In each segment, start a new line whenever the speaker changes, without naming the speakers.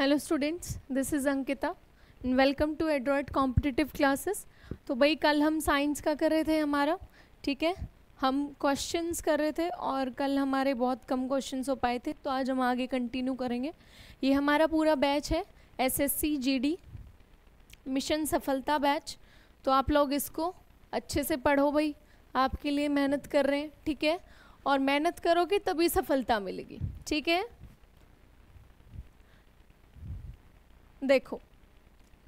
hello students this is Ankita and welcome to Adroid competitive classes तो भाई कल हम साइंस का कर रहे थे हमारा ठीक है हम क्वेश्चंस कर रहे थे और कल हमारे बहुत कम क्वेश्चंस हो पाए थे तो आज हम आगे कंटिन्यू करेंगे ये हमारा पूरा बैच है एसएससी जीडी मिशन सफलता बैच तो आप लोग इसको अच्छे से पढ़ो भाई आपके लिए मेहनत कर रहे हैं ठीक है और मेहनत करोगे तभी सफलता मिलेगी ठीक है देखो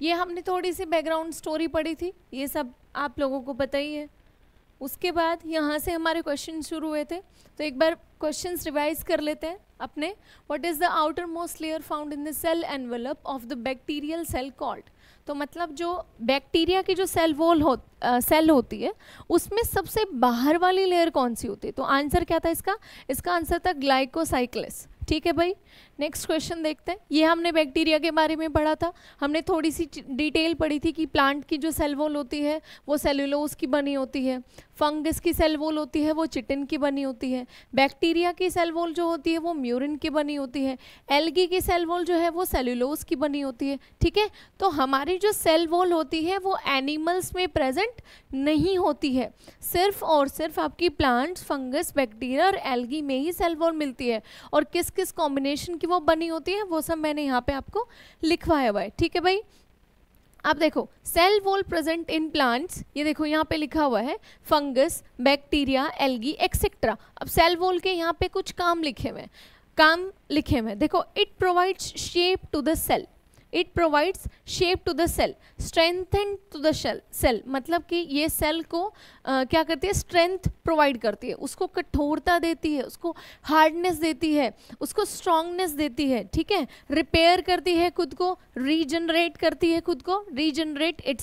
ये हमने थोड़ी सी बैकग्राउंड स्टोरी पढ़ी थी ये सब आप लोगों को पता ही है उसके बाद यहाँ से हमारे क्वेश्चन शुरू हुए थे तो एक बार क्वेश्चन रिवाइज कर लेते हैं अपने what is the outermost layer found in the cell envelope of the bacterial cell called तो मतलब जो बैक्टीरिया की जो सेल वॉल हो आ, सेल होती है उसमें सबसे बाहर वाली लेयर कौन सी होती है तो आंसर क्या था इसका इसका आंसर था ग्लाइकोसाइक्लिस ठीक है भाई नेक्स्ट क्वेश्चन देखते हैं ये हमने बैक्टीरिया के बारे में पढ़ा था हमने थोड़ी सी डिटेल पढ़ी थी कि प्लांट की जो सेलवोल होती है वो सेलुलोज की बनी होती है फंगस की सेल होती है वो चिटिन की बनी होती है बैक्टीरिया की सेल जो होती है वो म्यूरिन की बनी होती है एल्गी की सेलवोल जो है वो सेलुलोज की बनी होती है ठीक है तो हमारी जो सेल होती है वो एनिमल्स में प्रेजेंट नहीं होती है सिर्फ और सिर्फ आपकी प्लांट्स फंगस बैक्टीरिया और एल्गी में ही सेलवोल मिलती है और किस किस कॉम्बिनेशन की की वो बनी होती है वो सब मैंने यहाँ पे आपको लिखवाया हुआ है ठीक है भाई आप देखो cell wall present in plants ये देखो यहाँ पे लिखा हुआ है फंगस बैक्टीरिया एल्गी एक्सेट्रा अब सेल वॉल के यहाँ पे कुछ काम लिखे हुए काम लिखे हुए देखो it provides shape to the cell it provides shape to the cell strengthen to the cell मतलब कि ये सेल को आ, क्या करती है स्ट्रेंथ प्रोवाइड करती है उसको कठोरता देती है उसको हार्डनेस देती है उसको स्ट्रांगनेस देती है ठीक है रिपेयर करती है खुद को रीजनरेट करती है खुद को रीजनरेट इट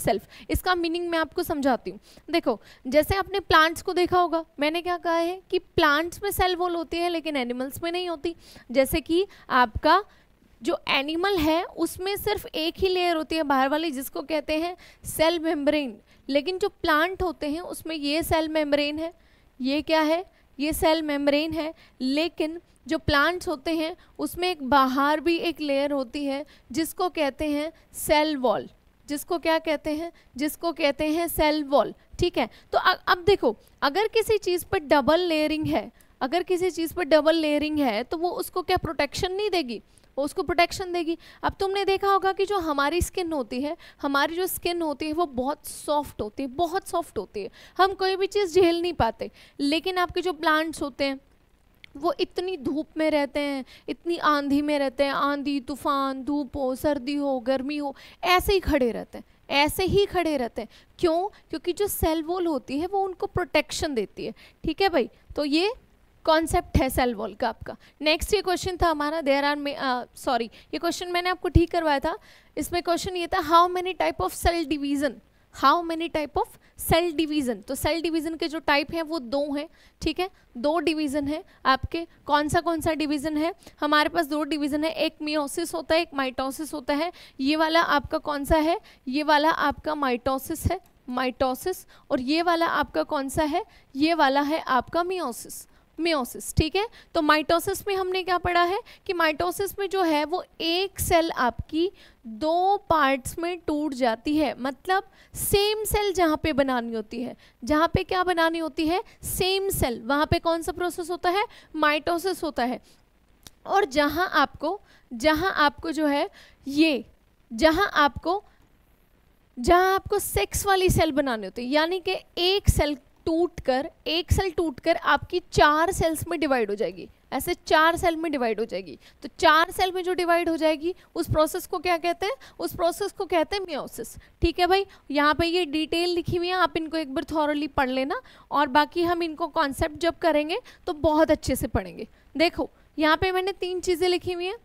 इसका मीनिंग मैं आपको समझाती हूँ देखो जैसे आपने प्लांट्स को देखा होगा मैंने क्या कहा है कि प्लांट्स में सेल वॉल होती है लेकिन एनिमल्स में नहीं होती जैसे कि आपका जो एनिमल है उसमें सिर्फ एक ही लेयर होती है बाहर वाली जिसको कहते हैं सेल मेम्ब्रेन लेकिन जो प्लांट होते हैं उसमें ये सेल मेम्ब्रेन है ये क्या है ये सेल मेम्ब्रेन है लेकिन जो प्लांट्स होते हैं उसमें एक बाहर भी एक लेयर होती है जिसको कहते हैं सेल वॉल जिसको क्या कहते हैं जिसको कहते हैं सेल वॉल ठीक है तो अब देखो अगर किसी चीज़ पर डबल लेयरिंग है अगर किसी चीज़ पर डबल लेयरिंग है तो वो उसको क्या प्रोटेक्शन नहीं देगी वो उसको प्रोटेक्शन देगी अब तुमने देखा होगा कि जो हमारी स्किन होती है हमारी जो स्किन होती है वो बहुत सॉफ्ट होती है बहुत सॉफ्ट होती है हम कोई भी चीज़ झेल नहीं पाते लेकिन आपके जो प्लांट्स होते हैं वो इतनी धूप में रहते हैं इतनी आंधी में रहते हैं आंधी तूफान धूप हो सर्दी हो गर्मी हो ऐसे ही खड़े रहते हैं ऐसे ही खड़े रहते हैं क्यों क्योंकि जो सेल वॉल होती है वो उनको प्रोटेक्शन देती है ठीक है भाई तो ये कॉन्सेप्ट है सेल वॉल का आपका नेक्स्ट ये क्वेश्चन था हमारा देर आर सॉरी ये क्वेश्चन मैंने आपको ठीक करवाया था इसमें क्वेश्चन ये था how many type of cell division how many type of cell division तो सेल डिवीज़न के जो टाइप हैं वो दो हैं ठीक है दो डिवीज़न है आपके कौन सा कौन सा डिवीज़न है हमारे पास दो डिवीज़न है एक मियोसिस होता है एक माइटोसिस होता है ये वाला आपका कौन सा है ये वाला आपका माइटोसिस है माइटोसिस और ये वाला आपका कौन सा है ये वाला है आपका मियोसिस मियोसिस ठीक है तो माइटोसिस में हमने क्या पढ़ा है कि माइटोसिस में जो है वो एक सेल आपकी दो पार्ट्स में टूट जाती है मतलब सेम सेल जहाँ पे बनानी होती है जहाँ पे क्या बनानी होती है सेम सेल वहाँ पे कौन सा प्रोसेस होता है माइटोसिस होता है और जहाँ आपको जहाँ आपको जो है ये जहाँ आपको जहाँ आपको सेक्स वाली सेल बनानी होती है यानी कि एक सेल टूट कर एक सेल टूट कर आपकी चार सेल्स में डिवाइड हो जाएगी ऐसे चार सेल में डिवाइड हो जाएगी तो चार सेल में जो डिवाइड हो जाएगी उस प्रोसेस को क्या कहते हैं उस प्रोसेस को कहते हैं मियोसिस ठीक है भाई यहाँ पे ये डिटेल लिखी हुई है आप इनको एक बार थॉरली पढ़ लेना और बाकी हम इनको कॉन्सेप्ट जब करेंगे तो बहुत अच्छे से पढ़ेंगे देखो यहाँ पर मैंने तीन चीज़ें लिखी हुई हैं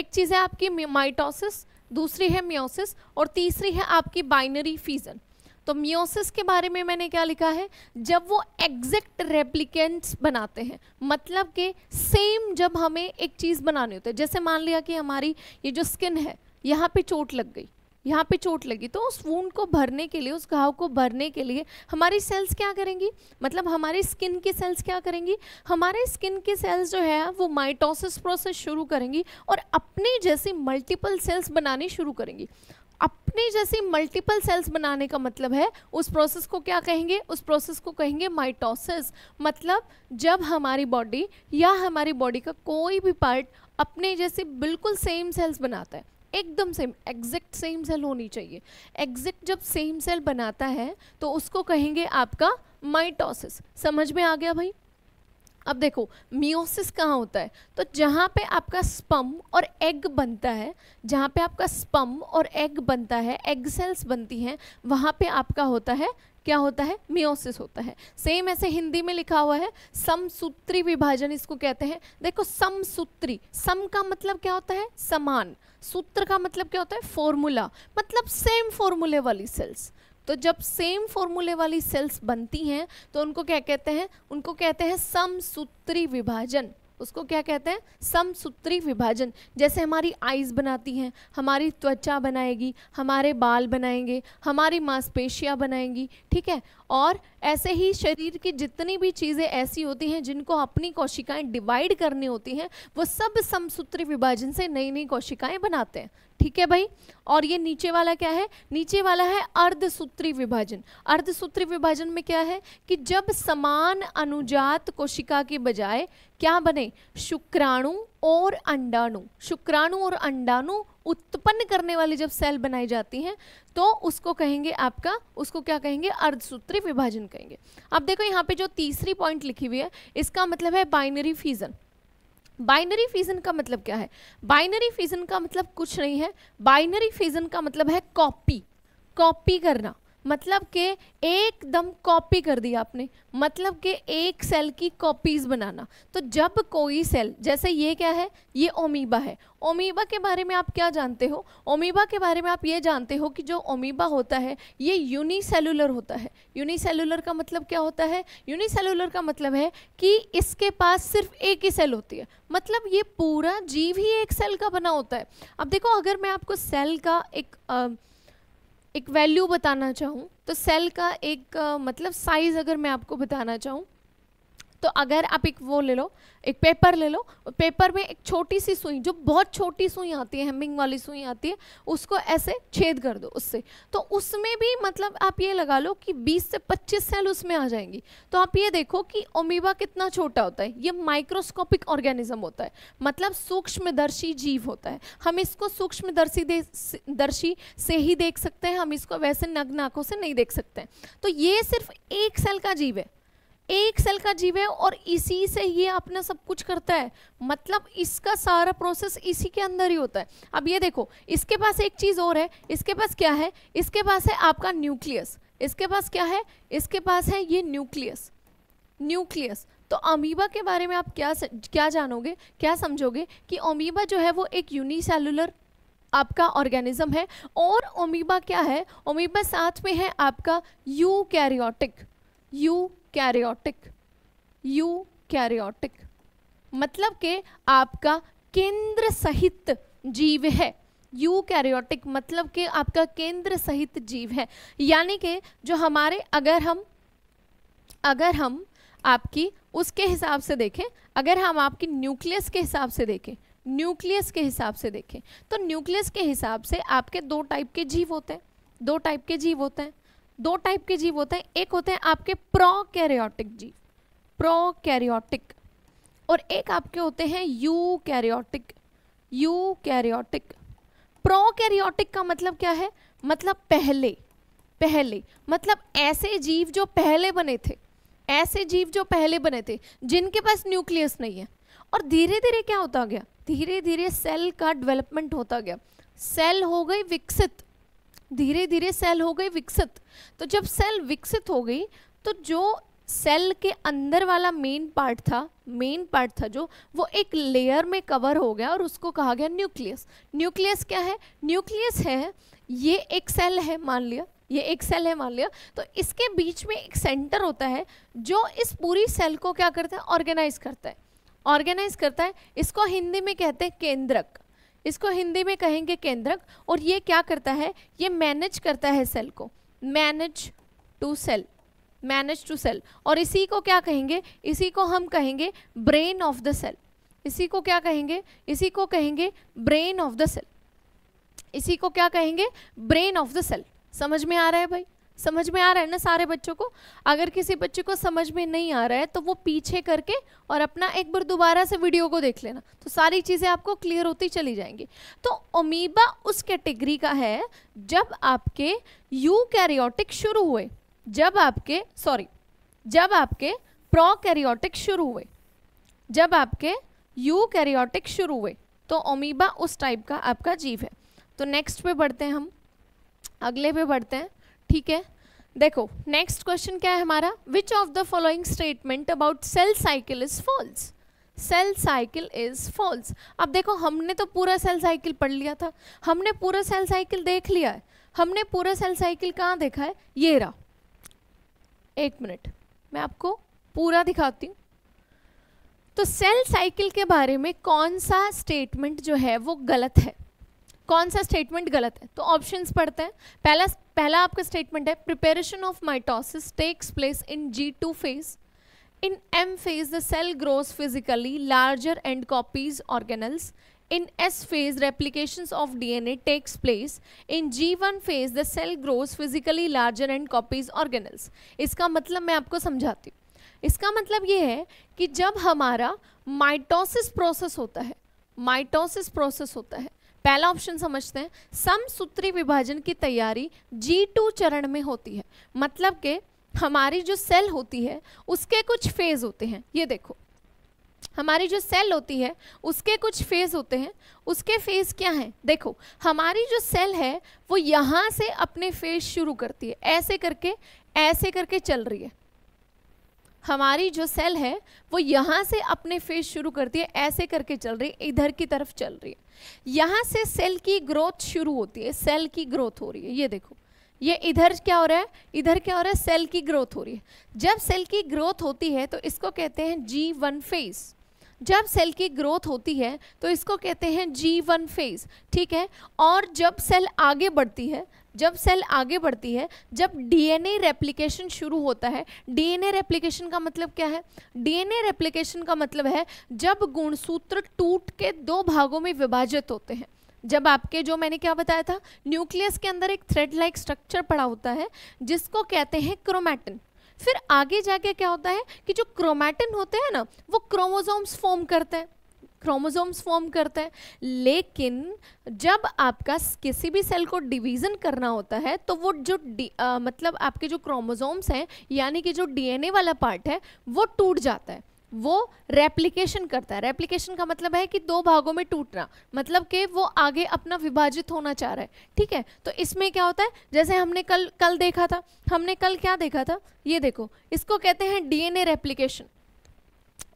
एक चीज़ है आपकी माइटोसिस दूसरी है मियोसिस और तीसरी है आपकी बाइनरी फीजन तो मियोसिस के बारे में मैंने क्या लिखा है जब वो एग्जैक्ट रेप्लिकेंट्स बनाते हैं मतलब कि सेम जब हमें एक चीज़ बनानी होती है जैसे मान लिया कि हमारी ये जो स्किन है यहाँ पे चोट लग गई यहाँ पे चोट लगी तो उस वूंड को भरने के लिए उस घाव को भरने के लिए हमारी सेल्स क्या करेंगी मतलब हमारी स्किन की सेल्स क्या करेंगी हमारे स्किन की सेल्स जो है वो माइटोसिस प्रोसेस शुरू करेंगी और अपने जैसी मल्टीपल सेल्स बनानी शुरू करेंगी अपने जैसे मल्टीपल सेल्स बनाने का मतलब है उस प्रोसेस को क्या कहेंगे उस प्रोसेस को कहेंगे माइटोसिस मतलब जब हमारी बॉडी या हमारी बॉडी का कोई भी पार्ट अपने जैसे बिल्कुल सेम सेल्स बनाता है एकदम सेम एग्जैक्ट सेम सेल होनी चाहिए एग्जैक्ट जब सेम सेल बनाता है तो उसको कहेंगे आपका माइटोसिस समझ में आ गया भाई अब देखो मियोसिस कहाँ होता है तो जहाँ पे आपका स्पम और एग बनता है जहाँ पे आपका स्पम और एग बनता है एग सेल्स बनती हैं वहाँ पे आपका होता है क्या होता है मियोसिस होता है सेम ऐसे हिंदी में लिखा हुआ है समसूत्री विभाजन इसको कहते हैं देखो समसूत्री सम का मतलब क्या होता है समान सूत्र का मतलब क्या होता है फॉर्मूला मतलब सेम फॉर्मूले वाली सेल्स तो जब सेम फॉर्मूले वाली सेल्स बनती हैं तो उनको क्या कहते हैं उनको कहते हैं समसूत्री विभाजन उसको क्या कहते हैं समसूत्री विभाजन जैसे हमारी आइज़ बनाती हैं हमारी त्वचा बनाएगी हमारे बाल बनाएंगे हमारी मांसपेशियाँ बनाएंगी ठीक है और ऐसे ही शरीर की जितनी भी चीज़ें ऐसी होती हैं जिनको अपनी कोशिकाएं डिवाइड करनी होती हैं वो सब समसूत्री विभाजन से नई नई कोशिकाएं बनाते हैं ठीक है भाई और ये नीचे वाला क्या है नीचे वाला है अर्धसूत्री विभाजन अर्धसूत्री विभाजन में क्या है कि जब समान अनुजात कोशिका के बजाय क्या बने शुक्राणु और अंडाणु शुक्राणु और अंडाणु उत्पन्न करने वाली जब सेल बनाई जाती हैं तो उसको कहेंगे आपका उसको क्या कहेंगे अर्धसूत्री विभाजन कहेंगे अब देखो यहाँ पे जो तीसरी पॉइंट लिखी हुई है इसका मतलब है बाइनरी फीजन बाइनरी फीजन का मतलब क्या है बाइनरी फीजन का मतलब कुछ नहीं है बाइनरी फीजन का मतलब है कॉपी कॉपी करना मतलब के एकदम कॉपी कर दिया आपने मतलब के एक सेल की कॉपीज़ बनाना तो जब कोई सेल जैसे ये क्या है ये ओमीबा है ओमीबा के बारे में आप क्या जानते हो ओमीबा के बारे में आप ये जानते हो कि जो ओमीबा होता है ये यूनिसेलुलर होता है यूनिसेलुलर का मतलब क्या होता है यूनिसेलुलर का मतलब है कि इसके पास सिर्फ एक ही सेल होती है मतलब ये पूरा जीव ही एक सेल का बना होता है अब देखो अगर मैं आपको सेल का एक आ, एक वैल्यू बताना चाहूँ तो सेल का एक मतलब साइज़ अगर मैं आपको बताना चाहूँ तो अगर आप एक वो ले लो एक पेपर ले लो पेपर में एक छोटी सी सुई जो बहुत छोटी सुई आती है हेमिंग वाली सुई आती है उसको ऐसे छेद कर दो उससे तो उसमें भी मतलब आप ये लगा लो कि 20 से 25 सेल उसमें आ जाएंगी तो आप ये देखो कि ओमीबा कितना छोटा होता है ये माइक्रोस्कोपिक ऑर्गेनिज्म होता है मतलब सूक्ष्मदर्शी जीव होता है हम इसको सूक्ष्मदर्शी दर्शी से ही देख सकते हैं हम इसको वैसे नग्न आंखों से नहीं देख सकते हैं तो ये सिर्फ एक सेल का जीव है एक सेल का जीव है और इसी से ये अपना सब कुछ करता है मतलब इसका सारा प्रोसेस इसी के अंदर ही होता है अब ये देखो इसके पास एक चीज़ और है इसके पास क्या है इसके पास है आपका न्यूक्लियस इसके पास क्या है इसके पास है ये न्यूक्लियस न्यूक्लियस तो अमीबा के बारे में आप क्या क्या जानोगे क्या समझोगे कि अमीबा जो है वो एक यूनिसेलुलर आपका ऑर्गेनिज्म है और अमीबा क्या है अमीबा साथ में है आपका eukaryotic eukaryotic eukaryotic मतलब के आपका केंद्र सहित जीव है यू कैरियोटिक मतलब के आपका केंद्र सहित जीव है यानी कि जो हमारे अगर हम अगर हम आपकी उसके हिसाब से देखें अगर हम आपकी न्यूक्लियस के हिसाब से देखें न्यूक्लियस के हिसाब से देखें तो न्यूक्लियस के हिसाब से आपके दो टाइप के जीव होते हैं दो टाइप के जीव होते हैं दो टाइप के जीव होते हैं एक होते हैं आपके प्रोकैरियोटिक जीव प्रोकैरियोटिक और एक आपके होते हैं यूकैरियोटिक यूकैरियोटिक प्रोकैरियोटिक का मतलब क्या है मतलब पहले पहले मतलब ऐसे जीव जो पहले बने थे ऐसे जीव जो पहले बने थे जिनके पास न्यूक्लियस नहीं है और धीरे धीरे क्या होता गया धीरे धीरे सेल का डेवलपमेंट होता गया सेल हो गई विकसित धीरे धीरे सेल हो गई विकसित तो जब सेल विकसित हो गई तो जो सेल के अंदर वाला मेन पार्ट था मेन पार्ट था जो वो एक लेयर में कवर हो गया और उसको कहा गया न्यूक्लियस न्यूक्लियस क्या है न्यूक्लियस है ये एक सेल है मान लिया ये एक सेल है मान लिया तो इसके बीच में एक सेंटर होता है जो इस पूरी सेल को क्या करता है ऑर्गेनाइज करता है ऑर्गेनाइज करता है इसको हिंदी में कहते हैं केंद्रक इसको हिंदी में कहेंगे केंद्रक और ये क्या करता है ये मैनेज करता है सेल को manage to cell manage to cell और इसी को क्या कहेंगे इसी को हम कहेंगे ब्रेन ऑफ द सेल इसी को क्या कहेंगे इसी को कहेंगे ब्रेन ऑफ द सेल इसी को क्या कहेंगे ब्रेन ऑफ द सेल समझ में आ रहा है भाई समझ में आ रहा है ना सारे बच्चों को अगर किसी बच्चे को समझ में नहीं आ रहा है तो वो पीछे करके और अपना एक बार दोबारा से वीडियो को देख लेना तो सारी चीज़ें आपको क्लियर होती चली जाएंगी तो ओमीबा उस कैटेगरी का है जब आपके यू कैरियोटिक शुरू हुए जब आपके सॉरी जब आपके प्रो कैरियोटिक शुरू हुए जब आपके यू कैरियोटिक शुरू हुए तो ओमीबा उस टाइप का आपका जीव है तो नेक्स्ट पे बढ़ते हैं हम अगले पे बढ़ते हैं ठीक है देखो नेक्स्ट क्वेश्चन क्या है हमारा which of the following statement about cell cycle is false cell cycle is false अब देखो हमने तो पूरा सेल साइकिल पढ़ लिया था हमने पूरा सेल साइकिल देख लिया है हमने पूरा सेल साइकिल कहाँ देखा है ये रहा एक मिनट मैं आपको पूरा दिखाती हूँ तो सेल साइकिल के बारे में कौन सा स्टेटमेंट जो है वो गलत है कौन सा स्टेटमेंट गलत है तो ऑप्शंस पढ़ते हैं पहला पहला आपका स्टेटमेंट है preparation of mitosis takes place in G two phase in M phase the cell grows physically larger and copies organelles in S phase replication of D N A takes place in G one phase the cell grows physically larger and copies organelles इसका मतलब मैं आपको समझाती हूँ इसका मतलब ये है कि जब हमारा माइटोसिस प्रोसेस होता है माइटोसिस प्रोसेस होता है पहला ऑप्शन समझते हैं समसूत्री विभाजन की तैयारी जी टू चरण में होती है मतलब के हमारी जो सेल होती है उसके कुछ फेज होते हैं ये देखो हमारी जो सेल होती है उसके कुछ फेज होते हैं उसके फेज क्या हैं देखो हमारी जो सेल है वो यहाँ से अपने फेज शुरू करती है ऐसे करके ऐसे करके चल रही है हमारी जो सेल है वो यहाँ से अपने फेज शुरू करती है ऐसे करके चल रही है इधर की तरफ चल रही है यहाँ से सेल की ग्रोथ शुरू होती है सेल की ग्रोथ हो रही है ये देखो ये इधर क्या हो रहा है इधर क्या हो रहा है सेल की ग्रोथ हो रही है जब सेल की ग्रोथ होती है तो इसको कहते हैं जी वन फेज़ जब सेल की ग्रोथ होती है तो इसको कहते हैं जी वन फेज ठीक है और जब सेल आगे बढ़ती है जब सेल आगे बढ़ती है जब डीएनए रेप्लिकेशन शुरू होता है डीएनए रेप्लिकेशन का मतलब क्या है डीएनए रेप्लिकेशन का मतलब है जब गुणसूत्र टूट के दो भागों में विभाजित होते हैं जब आपके जो मैंने क्या बताया था न्यूक्लियस के अंदर एक थ्रेड लाइक स्ट्रक्चर पड़ा होता है जिसको कहते हैं क्रोमैटिन फिर आगे जाके क्या होता है कि जो क्रोमैटिन होते हैं ना वो क्रोमोजोम्स फॉर्म करते हैं क्रोमोसोम्स फॉर्म करते हैं लेकिन जब आपका किसी भी सेल को डिवीज़न करना होता है तो वो जो आ, मतलब आपके जो क्रोमोसोम्स हैं यानी कि जो डीएनए वाला पार्ट है वो टूट जाता है वो रेप्लिकेशन करता है रेप्लिकेशन का मतलब है कि दो भागों में टूटना मतलब कि वो आगे अपना विभाजित होना चाह रहा है ठीक है तो इसमें क्या होता है जैसे हमने कल कल देखा था हमने कल क्या देखा था ये देखो इसको कहते हैं डीएनए रेप्लिकेशन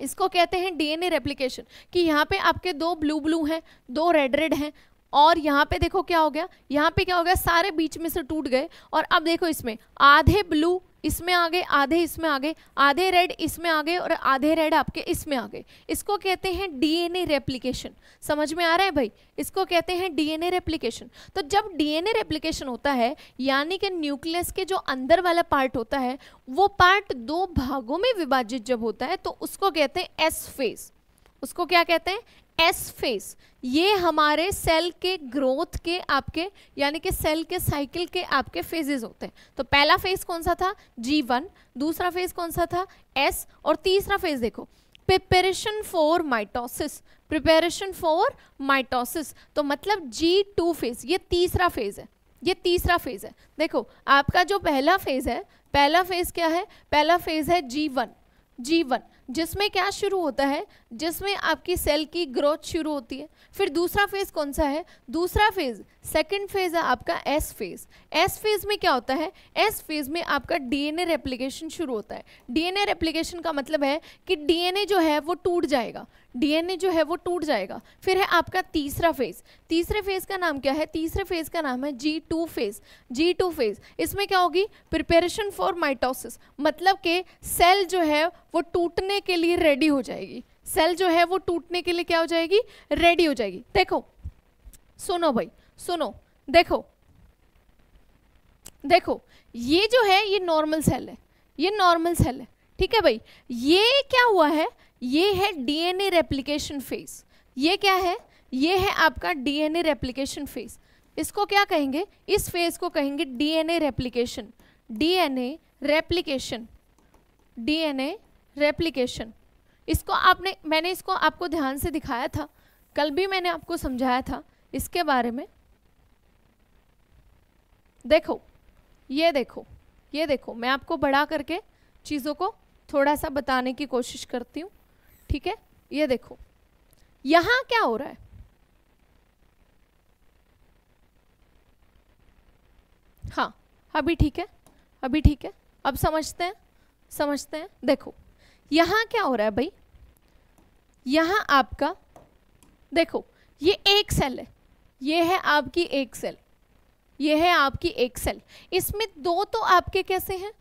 इसको कहते हैं डीएनए रेप्लिकेशन कि यहाँ पे आपके दो ब्लू ब्लू हैं दो रेड रेड हैं और यहाँ पे देखो क्या हो गया यहाँ पे क्या हो गया सारे बीच में से टूट गए और अब देखो इसमें आधे ब्लू इसमें आ गए आधे इसमें आ गए आधे रेड इसमें आ गए और आधे रेड आपके इसमें आ गए इसको कहते हैं डीएनए रेप्लिकेशन समझ में आ रहा है भाई इसको कहते हैं डीएनए रेप्लिकेशन तो जब डीएनए रेप्लिकेशन होता है यानी कि न्यूक्लियस के जो अंदर वाला पार्ट होता है वो पार्ट दो भागों में विभाजित जब होता है तो उसको कहते हैं एस फेज उसको क्या कहते हैं एस फेस ये हमारे सेल के ग्रोथ के आपके यानी कि सेल के साइकिल के आपके फेजेस होते हैं तो पहला फेज कौन सा था जी वन दूसरा फेज कौन सा था एस और तीसरा फेज देखो preparation for mitosis preparation for mitosis तो मतलब जी टू फेज ये तीसरा फेज है ये तीसरा फेज है देखो आपका जो पहला फेज है पहला फेज क्या है पहला फेज है जी वन जी वन जिसमें क्या शुरू होता है जिसमें आपकी सेल की ग्रोथ शुरू होती है फिर दूसरा फेज़ कौन सा है दूसरा फेज़ सेकेंड फेज है आपका एस फेज एस फेज में क्या होता है एस फेज में आपका डीएनए रेप्लिकेशन शुरू होता है डीएनए रेप्लिकेशन का मतलब है कि डीएनए जो है वो टूट जाएगा डीएनए जो है वो टूट जाएगा फिर है आपका तीसरा फेज तीसरे फेज का नाम क्या है तीसरे फेज का नाम है G two phase G two phase इसमें क्या होगी प्रिपेरेशन फॉर माइटोसिस मतलब के सेल जो है वो टूटने के लिए रेडी हो जाएगी सेल जो है वो टूटने के लिए क्या हो जाएगी रेडी हो जाएगी देखो सुनो भाई सुनो देखो देखो ये जो है ये नॉर्मल सेल है ये नॉर्मल सेल है ठीक है भाई ये क्या हुआ है ये है डीएनए रेप्लिकेशन फेज ये क्या है ये है आपका डीएनए रेप्लिकेशन फेज इसको क्या कहेंगे इस फेज को कहेंगे DNA replication DNA replication DNA replication इसको आपने मैंने इसको आपको ध्यान से दिखाया था कल भी मैंने आपको समझाया था इसके बारे में देखो ये देखो ये देखो मैं आपको बढ़ा करके चीज़ों को थोड़ा सा बताने की कोशिश करती हूँ ठीक है ये देखो यहाँ क्या हो रहा है हाँ अभी ठीक है अभी ठीक है अब समझते हैं समझते हैं देखो यहाँ क्या हो रहा है भाई यहाँ आपका देखो ये एक सेल है ये है आपकी एक सेल ये है आपकी एक सेल इसमें दो तो आपके कैसे हैं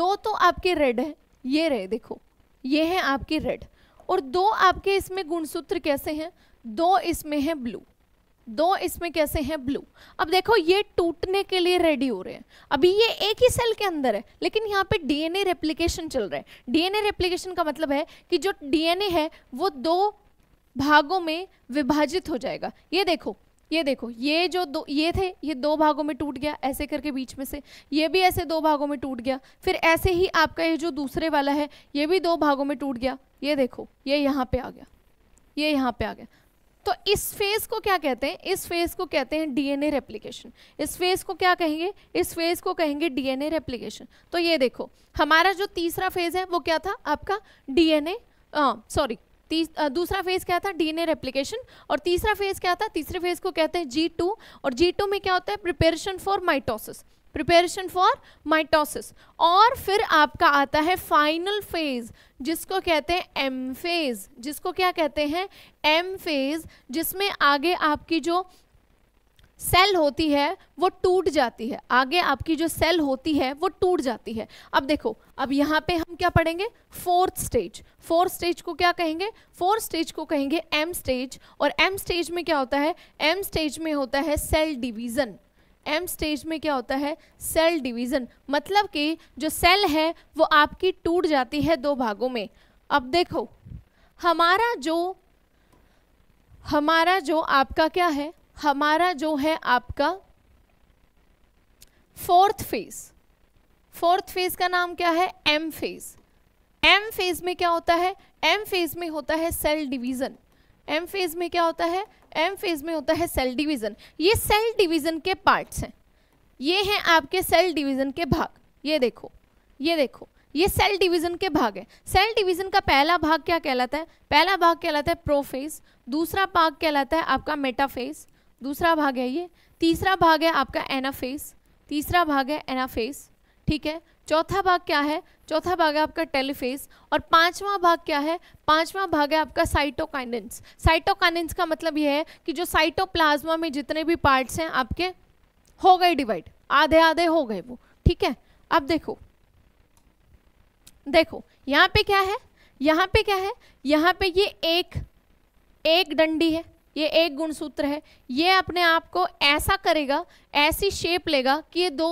दो तो आपके रेड हैं ये रहे देखो ये है आपके रेड और दो आपके इसमें गुणसूत्र कैसे हैं दो इसमें हैं ब्लू दो इसमें कैसे हैं ब्लू अब देखो ये टूटने के लिए रेडी हो रहे हैं अभी ये एक ही सेल के अंदर है लेकिन यहाँ पे डीएनए रेप्लिकेशन चल रहा है डीएनए रेप्लिकेशन का मतलब है कि जो डीएनए है वो दो भागों में विभाजित हो जाएगा ये देखो ये देखो ये जो दो ये थे ये दो भागों में टूट गया ऐसे करके बीच में से ये भी ऐसे दो भागों में टूट गया फिर ऐसे ही आपका ये जो दूसरे वाला है ये भी दो भागों में टूट गया ये देखो ये यहाँ पे आ गया ये यहाँ पे आ गया तो इस फेज को क्या कहते हैं इस फेज को कहते हैं डीएनए रेप्लीकेशन इस फेज को क्या कहेंगे इस फेज को कहेंगे डीएनए रेप्लीकेशन तो ये देखो हमारा जो तीसरा फेज है वो क्या था आपका डीएनए सॉरी दूसरा फेज क्या था डीएनए रेप्लिकेशन और तीसरा फेज क्या था तीसरे फेज को कहते हैं जी टू और जी टू में क्या होता है preparation for mitosis preparation for mitosis और फिर आपका आता है फाइनल फेज जिसको कहते हैं एम फेज जिसको क्या कहते हैं एम फेज जिसमें आगे आपकी जो सेल होती है वो टूट जाती है आगे आपकी जो सेल होती है वो टूट जाती है अब देखो अब यहाँ पे हम क्या पढ़ेंगे फोर्थ स्टेज फोर्थ स्टेज को क्या कहेंगे फोर्थ स्टेज को कहेंगे एम स्टेज और एम स्टेज में क्या होता है एम स्टेज में होता है सेल डिवीज़न एम स्टेज में क्या होता है सेल डिवीज़न मतलब कि जो सेल है वो आपकी टूट जाती है दो भागों में अब देखो हमारा जो हमारा जो आपका क्या है हमारा जो है आपका फोर्थ फेज फोर्थ फेज का नाम क्या है एम फेज एम फेज में क्या होता है एम फेज में होता है सेल डिवीजन एम फेज में क्या होता है एम फेज में होता है सेल डिवीजन ये सेल डिवीजन के पार्ट्स हैं ये हैं आपके सेल डिवीजन के भाग ये देखो ये देखो ये सेल डिवीजन के भाग है सेल डिवीजन का पहला भाग क्या कहलाता है पहला भाग कहलाता है प्रोफेज दूसरा भाग कहलाता है आपका मेटाफेज दूसरा भाग है ये तीसरा भाग है आपका एनाफेस तीसरा भाग है एनाफेस ठीक है चौथा भाग क्या है चौथा भाग है आपका टेलीफेस और पांचवा भाग क्या है पांचवा भाग है आपका साइटोकाइनेंस साइटोकाइनेंस का मतलब यह है कि जो साइटोप्लाज्मा में जितने भी पार्ट्स हैं आपके हो गए डिवाइड आधे आधे हो गए वो ठीक है अब देखो देखो यहाँ पे क्या है यहाँ पे क्या है यहाँ पे ये एक एक डंडी है ये एक गुणसूत्र है ये अपने आप को ऐसा करेगा ऐसी शेप लेगा कि ये दो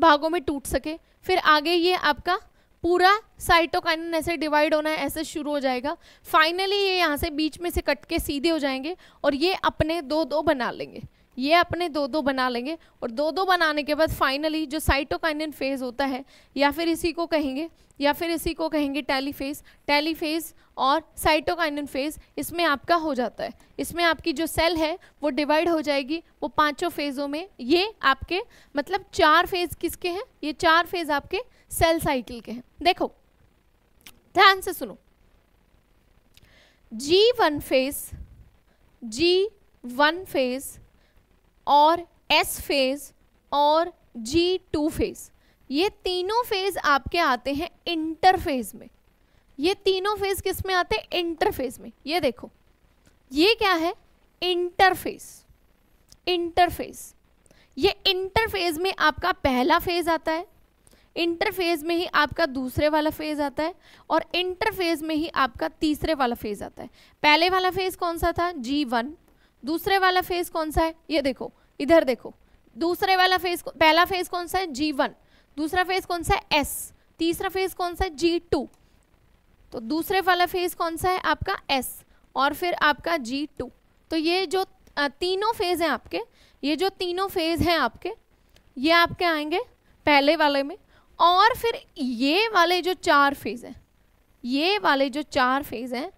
भागों में टूट सके फिर आगे ये आपका पूरा साइटोकाइनिन ऐसे डिवाइड होना है ऐसे शुरू हो जाएगा फाइनली ये यहाँ से बीच में से कट के सीधे हो जाएंगे और ये अपने दो दो बना लेंगे ये अपने दो दो बना लेंगे और दो दो बनाने के बाद फाइनली जो साइटोकाइनिन फेज होता है या फिर इसी को कहेंगे या फिर इसी को कहेंगे टेलीफेज टेलीफेज और साइटोकाइनन फेज इसमें आपका हो जाता है इसमें आपकी जो सेल है वो डिवाइड हो जाएगी वो पांचों फेज़ों में ये आपके मतलब चार फेज़ किसके हैं ये चार फेज़ आपके सेल साइकिल के हैं देखो ध्यान से सुनो G one phase G one phase और एस फेज़ और जी टू फेज़ ये तीनों फेज आपके आते हैं इंटरफेज में ये तीनों फेज किस में आते हैं इंटरफेज में ये देखो ये क्या है इंटरफेस इंटरफेस ये इंटरफेज में आपका पहला फेज आता है इंटरफेज में ही आपका दूसरे वाला फेज आता है और इंटरफेज में ही आपका तीसरे वाला फेज आता है पहले वाला फेज कौन सा था जी वन दूसरे वाला फेज कौन सा है ये देखो इधर देखो दूसरे वाला फेज पहला फेज कौन सा है जी वन दूसरा फेज कौन सा है एस तीसरा फेज कौन सा है जी टू तो दूसरे वाला फेज कौन सा है आपका एस और फिर आपका जी टू तो ये जो तीनों फेज़ हैं आपके ये जो तीनों फेज़ हैं आपके ये आपके आएंगे पहले वाले में और फिर ये वाले जो चार फेज़ हैं ये वाले जो चार फेज़ हैं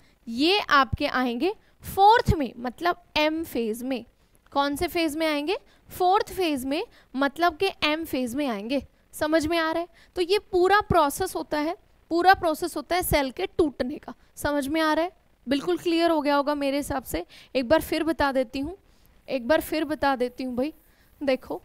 ये आपके आएंगे फोर्थ में मतलब एम फेज़ में कौन से फेज़ में आएंगे फोर्थ फेज़ में मतलब के एम फेज़ में आएंगे समझ में आ रहा है तो ये पूरा प्रोसेस होता है पूरा प्रोसेस होता है सेल के टूटने का समझ में आ रहा है बिल्कुल क्लियर हो गया होगा मेरे हिसाब से एक बार फिर बता देती हूँ एक बार फिर बता देती हूँ भाई देखो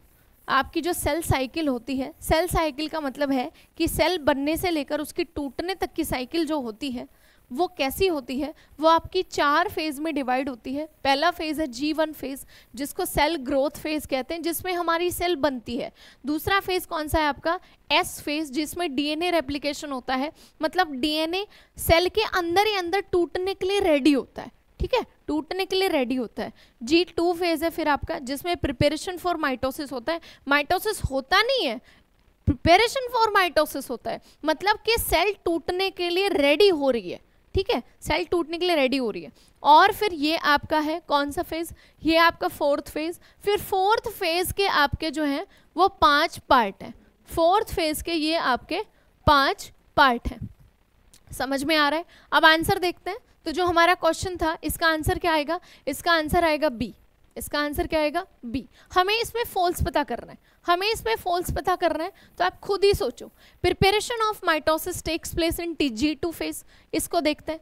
आपकी जो सेल साइकिल होती है सेल साइकिल का मतलब है कि सेल बनने से लेकर उसकी टूटने तक की साइकिल जो होती है वो कैसी होती है वो आपकी चार फेज़ में डिवाइड होती है पहला फेज़ है जी वन फेज़ जिसको सेल ग्रोथ फेज़ कहते हैं जिसमें हमारी सेल बनती है दूसरा फेज़ कौन सा है आपका एस फेज़ जिसमें डीएनए रेप्लिकेशन होता है मतलब डीएनए सेल के अंदर ही अंदर टूटने के लिए रेडी होता है ठीक है टूटने के लिए रेडी होता है जी टू फेज़ है फिर आपका जिसमें प्रिपेरेशन फॉर माइटोसिस होता है माइटोसिस होता नहीं है प्रिपेरेशन फॉर माइटोसिस होता है मतलब कि सेल टूटने के लिए रेडी हो रही है ठीक है सेल टूटने के लिए रेडी हो रही है और फिर ये आपका है कौन सा फेज़ ये आपका फोर्थ फेज़ फिर फोर्थ फेज़ के आपके जो हैं वो पांच पार्ट हैं फोर्थ फेज़ के ये आपके पांच पार्ट हैं समझ में आ रहा है अब आंसर देखते हैं तो जो हमारा क्वेश्चन था इसका आंसर क्या आएगा इसका आंसर आएगा बी इसका आंसर क्या आएगा बी हमें इसमें फॉल्स पता करना है हमें इसमें फॉल्स पता करना है तो आप खुद ही सोचो preparation of mitosis takes place in T G two phase इसको देखते हैं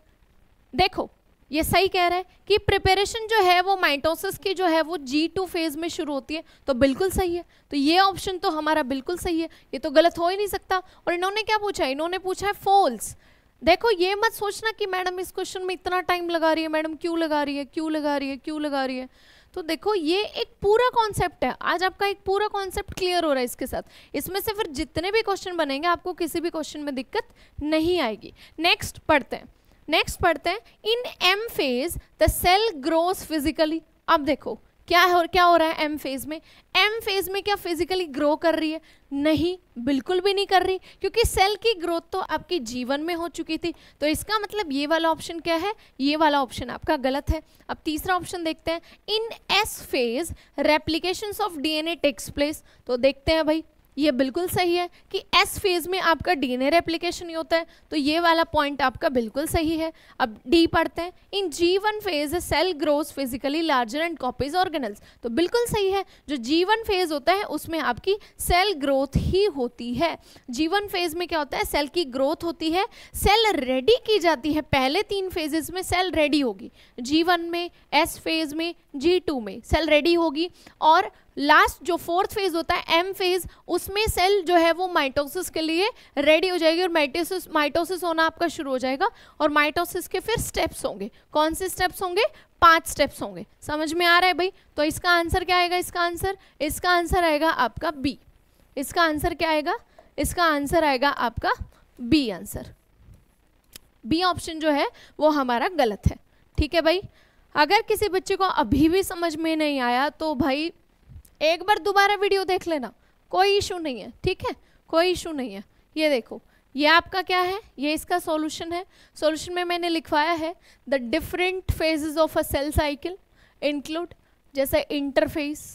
देखो ये सही कह रहा है कि प्रिपेरेशन जो है वो माइटोसिस की जो है वो जी टू फेज में शुरू होती है तो बिल्कुल सही है तो ये ऑप्शन तो हमारा बिल्कुल सही है ये तो गलत हो ही नहीं सकता और इन्होंने क्या पूछा इन्होंने पूछा है फॉल्स देखो ये मत सोचना कि मैडम इस क्वेश्चन में इतना टाइम लगा रही है मैडम क्यों लगा रही है क्यों लगा रही है क्यों लगा रही है तो देखो ये एक पूरा कॉन्सेप्ट है आज आपका एक पूरा कॉन्सेप्ट क्लियर हो रहा है इसके साथ इसमें से फिर जितने भी क्वेश्चन बनेंगे आपको किसी भी क्वेश्चन में दिक्कत नहीं आएगी नेक्स्ट पढ़ते हैं नेक्स्ट पढ़ते हैं in M phase the cell grows physically अब देखो क्या हो क्या हो रहा है एम फेज़ में एम फेज़ में क्या फिजिकली ग्रो कर रही है नहीं बिल्कुल भी नहीं कर रही क्योंकि सेल की ग्रोथ तो आपकी जीवन में हो चुकी थी तो इसका मतलब ये वाला ऑप्शन क्या है ये वाला ऑप्शन आपका गलत है अब तीसरा ऑप्शन देखते हैं in S phase replication of DNA takes place तो देखते हैं भाई ये बिल्कुल सही है कि एस फेज में आपका डीएनए रेप्लिकेशन ही होता है तो ये वाला पॉइंट आपका बिल्कुल सही है अब डी पढ़ते हैं in G one phase cell growth physically larger and copies organelles तो बिल्कुल सही है जो जी वन फेज होता है उसमें आपकी सेल ग्रोथ ही होती है जी वन फेज में क्या होता है सेल की ग्रोथ होती है सेल रेडी की जाती है पहले तीन फेजेज में सेल रेडी होगी जी वन में एस फेज में जी टू में सेल रेडी होगी और लास्ट जो फोर्थ फेज होता है एम फेज उसमें सेल जो है वो माइटोसिस के लिए रेडी हो जाएगी और माइटोसिस माइटोसिस होना आपका शुरू हो जाएगा और माइटोसिस के फिर स्टेप्स होंगे कौन से स्टेप्स होंगे पांच स्टेप्स होंगे समझ में आ रहा है भाई तो इसका आंसर क्या आएगा इसका आंसर इसका आंसर आएगा आपका बी इसका आंसर क्या आएगा इसका आंसर आएगा आपका बी आंसर बी ऑप्शन जो है वो हमारा गलत है ठीक है भाई अगर किसी बच्चे को अभी भी समझ में नहीं आया तो भाई एक बार दोबारा वीडियो देख लेना कोई इशू नहीं है ठीक है कोई इशू नहीं है ये देखो ये आपका क्या है ये इसका सॉल्यूशन है सॉल्यूशन में मैंने लिखवाया है the different phases of a cell cycle include जैसे interphase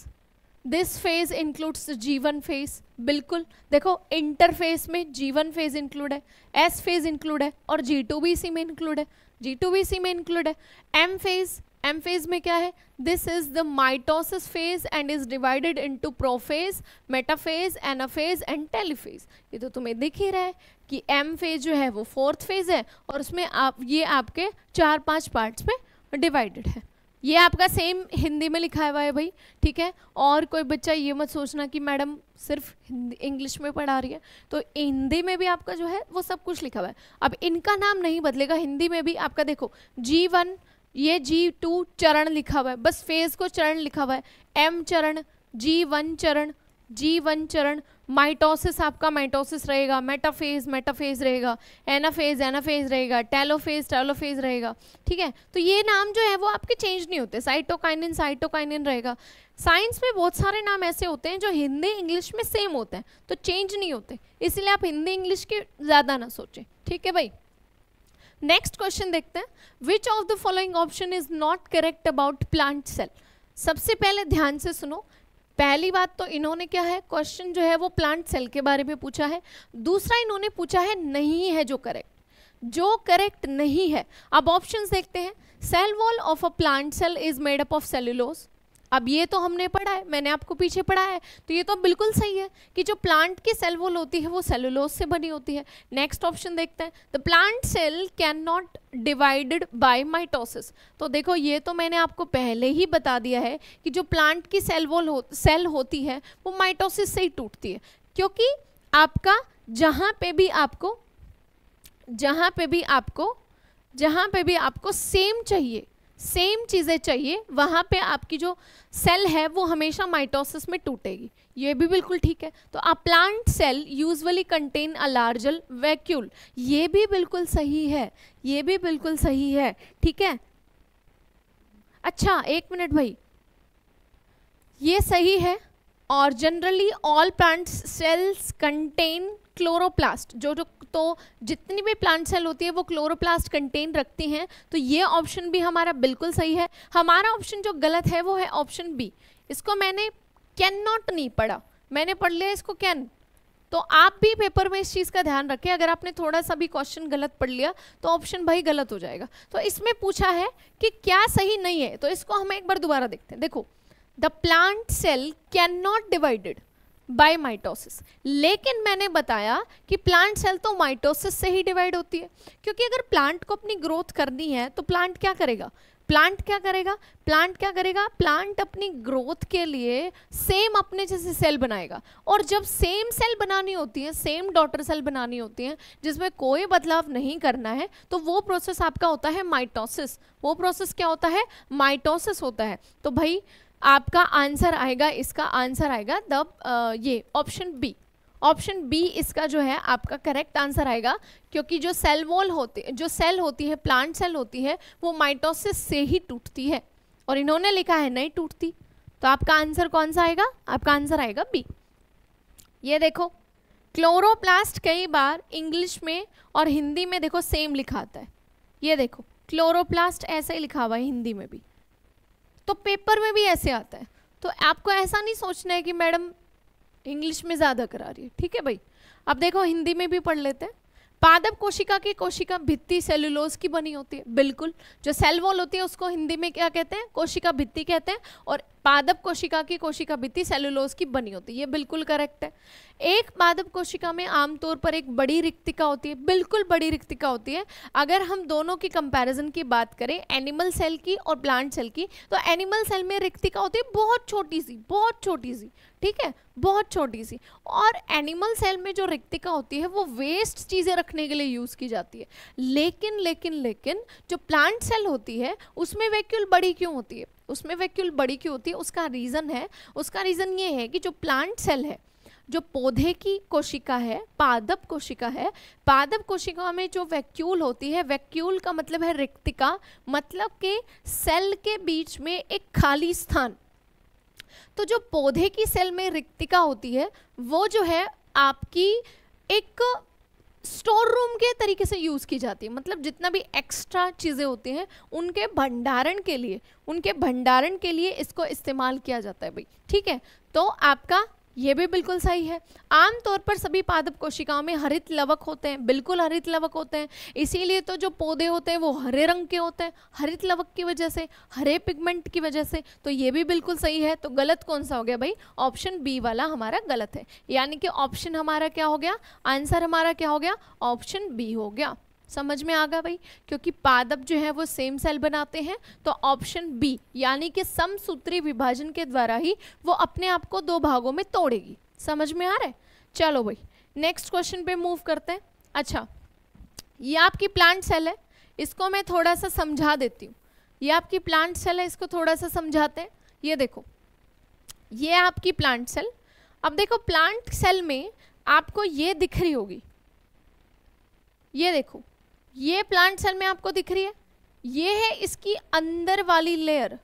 this phase includes G one phase बिल्कुल देखो इंटरफेस में जीवन फेज इंक्लूड है एस फेज इंक्लूड है और जी टू बी सी में इंक्लूड है जी टू बी सी में इंक्लूड है एम फेज एम फेज में क्या है this is the mitosis phase and is divided into prophase metaphase anaphase and telophase ये तो तुम्हें दिख ही रहा है कि एम फेज जो है वो फोर्थ फेज है और उसमें आप ये आपके चार पांच पार्ट्स में डिवाइडेड है ये आपका सेम हिंदी में लिखा हुआ है भाई ठीक है और कोई बच्चा ये मत सोचना कि मैडम सिर्फ इंग्लिश में पढ़ा रही है तो हिंदी में भी आपका जो है वो सब कुछ लिखा हुआ है अब इनका नाम नहीं बदलेगा हिंदी में भी आपका देखो जी वन ये जी टू चरण लिखा हुआ है बस फेज को चरण लिखा हुआ है एम चरण जी वन चरण जी वन चरण माइटोसिस आपका माइटोसिस रहेगा मेटाफेज मेटाफेज रहेगा एनाफेज एनाफेज रहेगा टेलोफेज टेलोफेज रहेगा ठीक है तो ये नाम जो है वो आपके चेंज नहीं होते साइटोकाइनिन साइटोकाइनिन रहेगा साइंस में बहुत सारे नाम ऐसे होते हैं जो हिंदी इंग्लिश में सेम होते हैं तो चेंज नहीं होते इसलिए आप हिंदी इंग्लिश के ज़्यादा ना सोचें ठीक है भाई नेक्स्ट क्वेश्चन देखते हैं which of the following option is not correct about plant cell सबसे पहले ध्यान से सुनो पहली बात तो इन्होंने क्या है क्वेश्चन जो है वो प्लांट सेल के बारे में पूछा है दूसरा इन्होंने पूछा है नहीं है जो करेक्ट जो करेक्ट नहीं है अब ऑप्शन देखते हैं cell wall of a plant cell is made up of cellulose अब ये तो हमने पढ़ा है मैंने आपको पीछे पढ़ा है तो ये तो बिल्कुल सही है कि जो प्लांट की सेल वॉल होती है वो सेलुलोज से बनी होती है नेक्स्ट ऑप्शन देखते हैं the plant cell can not divided by mitosis तो देखो ये तो मैंने आपको पहले ही बता दिया है कि जो प्लांट की सेल वॉल हो, सेल होती है वो माइटोसिस से ही टूटती है क्योंकि आपका जहाँ पे भी आपको जहाँ पे भी आपको जहाँ पे भी आपको सेम चाहिए सेम चीज़ें चाहिए वहाँ पे आपकी जो सेल है वो हमेशा माइटोसिस में टूटेगी ये भी बिल्कुल ठीक है तो आप plant cell usually contain a larger vacuole ये भी बिल्कुल सही है ये भी बिल्कुल सही है ठीक है अच्छा एक मिनट भाई ये सही है और generally all plant cells contain chloroplast जो जो तो जितनी भी प्लांट सेल होती है वो क्लोरोप्लास्ट कंटेन रखती हैं तो ये ऑप्शन भी हमारा बिल्कुल सही है हमारा ऑप्शन जो गलत है वो है ऑप्शन बी इसको मैंने कैन नॉट नहीं पढ़ा मैंने पढ़ लिया इसको कैन तो आप भी पेपर में इस चीज़ का ध्यान रखें अगर आपने थोड़ा सा भी क्वेश्चन गलत पढ़ लिया तो ऑप्शन भाई गलत हो जाएगा तो इसमें पूछा है कि क्या सही नहीं है तो इसको हम एक बार दोबारा देखते हैं देखो the plant cell can not divided by mitosis लेकिन मैंने बताया कि प्लांट सेल तो माइटोसिस से ही डिवाइड होती है क्योंकि अगर प्लांट को अपनी ग्रोथ करनी है तो प्लांट क्या करेगा प्लांट क्या करेगा प्लांट क्या करेगा प्लांट अपनी ग्रोथ के लिए सेम अपने जैसे सेल बनाएगा और जब सेम सेल बनानी होती है सेम डॉटर सेल बनानी होती है जिसमें कोई बदलाव नहीं करना है तो वो प्रोसेस आपका होता है माइटोसिस वो प्रोसेस क्या होता है माइटोसिस होता है तो भाई आपका आंसर आएगा इसका आंसर आएगा द ये ऑप्शन बी ऑप्शन बी इसका जो है आपका करेक्ट आंसर आएगा क्योंकि जो सेल वॉल होते जो सेल होती है प्लांट सेल होती है वो माइटोसिस से ही टूटती है और इन्होंने लिखा है नहीं टूटती तो आपका आंसर कौन सा आएगा आपका आंसर आएगा बी ये देखो क्लोरोप्लास्ट कई बार इंग्लिश में और हिंदी में देखो सेम लिखाता है ये देखो क्लोरोप्लास्ट ऐसे ही लिखा हुआ है हिंदी में भी तो पेपर में भी ऐसे आता है तो आपको ऐसा नहीं सोचना है कि मैडम इंग्लिश में ज़्यादा करा रही है ठीक है भाई अब देखो हिंदी में भी पढ़ लेते हैं पादप कोशिका की कोशिका भित्ति सेलुलोज की बनी होती है बिल्कुल जो सेल वॉल होती है उसको हिंदी में क्या कहते हैं कोशिका भित्ति कहते हैं और पादप कोशिका की कोशिका भित्ति सेलुलोज की बनी होती है ये बिल्कुल करेक्ट है एक पादप कोशिका में आमतौर पर एक बड़ी रिक्तिका होती है बिल्कुल बड़ी रिक्तिका होती है अगर हम दोनों की कंपैरिजन की बात करें एनिमल सेल की और प्लांट सेल की तो एनिमल सेल में रिक्तिका होती है बहुत छोटी सी बहुत छोटी सी ठीक है बहुत छोटी सी और एनिमल सेल में जो रिक्तिका होती है वो वेस्ट चीज़ें रखने के लिए यूज़ की जाती है लेकिन लेकिन लेकिन जो प्लांट सेल होती है उसमें वैक्यूल बड़ी क्यों होती है उसमें वैक्यूल बड़ी क्यों होती है उसका रीज़न है उसका रीज़न ये है कि जो प्लांट सेल है जो पौधे की कोशिका है पादप कोशिका है पादप कोशिका में जो वैक्यूल होती है वैक्यूल का मतलब है रिक्तिका मतलब के सेल के बीच में एक खाली स्थान तो जो पौधे की सेल में रिक्तिका होती है वो जो है आपकी एक स्टोर रूम के तरीके से यूज़ की जाती है मतलब जितना भी एक्स्ट्रा चीज़ें होती हैं उनके भंडारण के लिए उनके भंडारण के लिए इसको इस्तेमाल किया जाता है भाई ठीक है तो आपका ये भी बिल्कुल सही है आमतौर पर सभी पादप कोशिकाओं में हरित लवक होते हैं बिल्कुल हरित लवक होते हैं इसीलिए तो जो पौधे होते हैं वो हरे रंग के होते हैं हरित लवक की वजह से हरे पिगमेंट की वजह से तो ये भी बिल्कुल सही है तो गलत कौन सा हो गया भाई ऑप्शन बी वाला हमारा गलत है यानी कि ऑप्शन हमारा क्या हो गया आंसर हमारा क्या हो गया ऑप्शन बी हो गया समझ में आ गया भाई क्योंकि पादप जो है वो सेम सेल बनाते हैं तो ऑप्शन बी यानी कि समसूत्री विभाजन के द्वारा ही वो अपने आप को दो भागों में तोड़ेगी समझ में आ रहा है चलो भाई नेक्स्ट क्वेश्चन पे मूव करते हैं अच्छा ये आपकी प्लांट सेल है इसको मैं थोड़ा सा समझा देती हूँ ये आपकी प्लांट सेल है इसको थोड़ा सा समझाते हैं ये देखो ये आपकी प्लांट सेल अब देखो प्लांट सेल में आपको ये दिख रही होगी ये देखो ये प्लांट सेल में आपको दिख रही है ये है इसकी अंदर वाली लेयर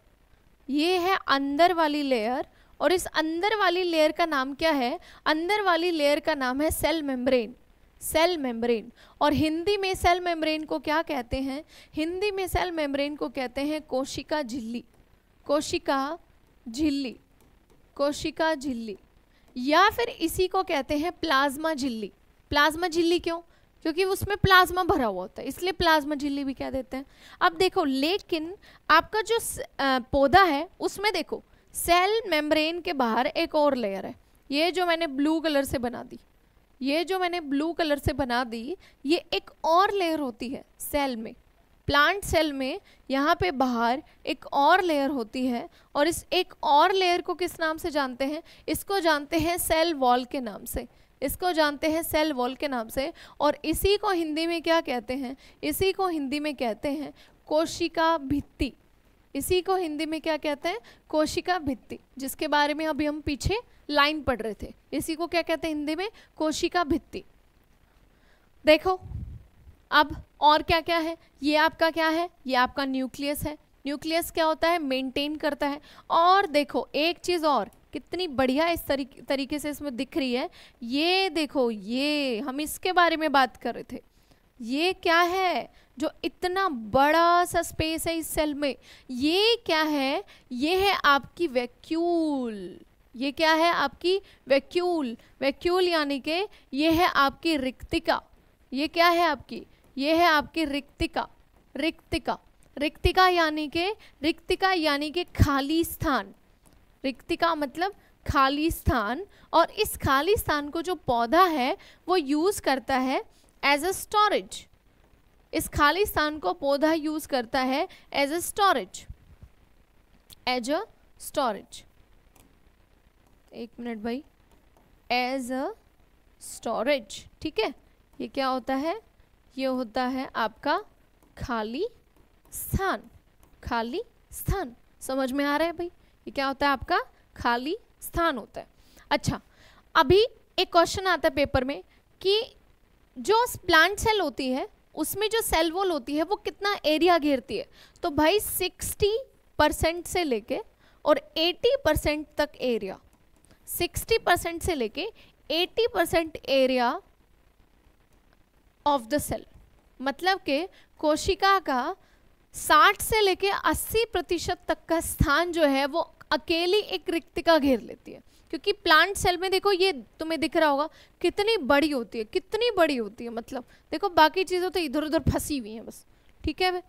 ये है अंदर वाली लेयर और इस अंदर वाली लेयर का नाम क्या है अंदर वाली लेयर का नाम है सेल मेम्ब्रेन सेल मेम्ब्रेन और हिंदी में सेल मेम्ब्रेन को क्या कहते हैं हिंदी में सेल मेम्ब्रेन को कहते हैं कोशिका झिल्ली कोशिका झिल्ली कोशिका झिल्ली या फिर इसी को कहते हैं प्लाज्मा झिल्ली प्लाज्मा झिल्ली क्यों क्योंकि उसमें प्लाज्मा भरा हुआ होता है इसलिए प्लाज्मा झिल्ली भी क्या देते हैं अब देखो लेकिन आपका जो पौधा है उसमें देखो सेल मेम्ब्रेन के बाहर एक और लेयर है ये जो मैंने ब्लू कलर से बना दी ये जो मैंने ब्लू कलर से बना दी ये एक और लेयर होती है सेल में प्लांट सेल में यहाँ पे बाहर एक और लेयर होती है और इस एक और लेयर को किस नाम से जानते हैं इसको जानते हैं सेल वॉल के नाम से इसको जानते हैं सेल वॉल के नाम से और इसी को हिंदी में क्या कहते हैं इसी को हिंदी में कहते हैं कोशिका भित्ति इसी को हिंदी में क्या कहते हैं कोशिका भित्ति जिसके बारे में अभी हम पीछे लाइन पढ़ रहे थे इसी को क्या कहते हैं हिंदी में कोशिका भित्ति देखो अब और क्या क्या है ये आपका क्या है ये आपका न्यूक्लियस है न्यूक्लियस क्या होता है मेंटेन करता है और देखो एक चीज़ और कितनी बढ़िया इस तरीके तरीके से इसमें दिख रही है ये देखो ये हम इसके बारे में बात कर रहे थे ये क्या है जो इतना बड़ा सा स्पेस है इस सेल में ये क्या है ये है आपकी वैक्यूल ये क्या है आपकी वैक्यूल वैक्यूल यानी कि ये है आपकी रिक्तिका ये क्या है आपकी ये है आपकी रिक्तिका रिक्तिका रिक्तिका यानी कि रिक्तिका यानी कि खाली स्थान रिक्ति का मतलब खाली स्थान और इस खाली स्थान को जो पौधा है वो यूज़ करता है एज अ स्टोरेज इस खाली स्थान को पौधा यूज़ करता है as a storage as a storage एक मिनट भाई एज अ स्टोरेज ठीक है ये क्या होता है ये होता है आपका खाली स्थान खाली स्थान समझ में आ रहा है भाई ये क्या होता है आपका खाली स्थान होता है अच्छा अभी एक क्वेश्चन आता है पेपर में कि जो प्लांट सेल होती है उसमें जो सेल वॉल होती है वो कितना एरिया घेरती है तो भाई 60 परसेंट से लेके और 80 परसेंट तक एरिया 60 परसेंट से लेके 80 percent area of the cell मतलब के कोशिका का 60 से लेके 80 प्रतिशत तक का स्थान जो है वो अकेली एक रिक्तिका घेर लेती है क्योंकि प्लांट सेल में देखो ये तुम्हें दिख रहा होगा कितनी बड़ी होती है कितनी बड़ी होती है मतलब देखो बाकी चीज़ें तो इधर उधर फंसी हुई हैं बस ठीक है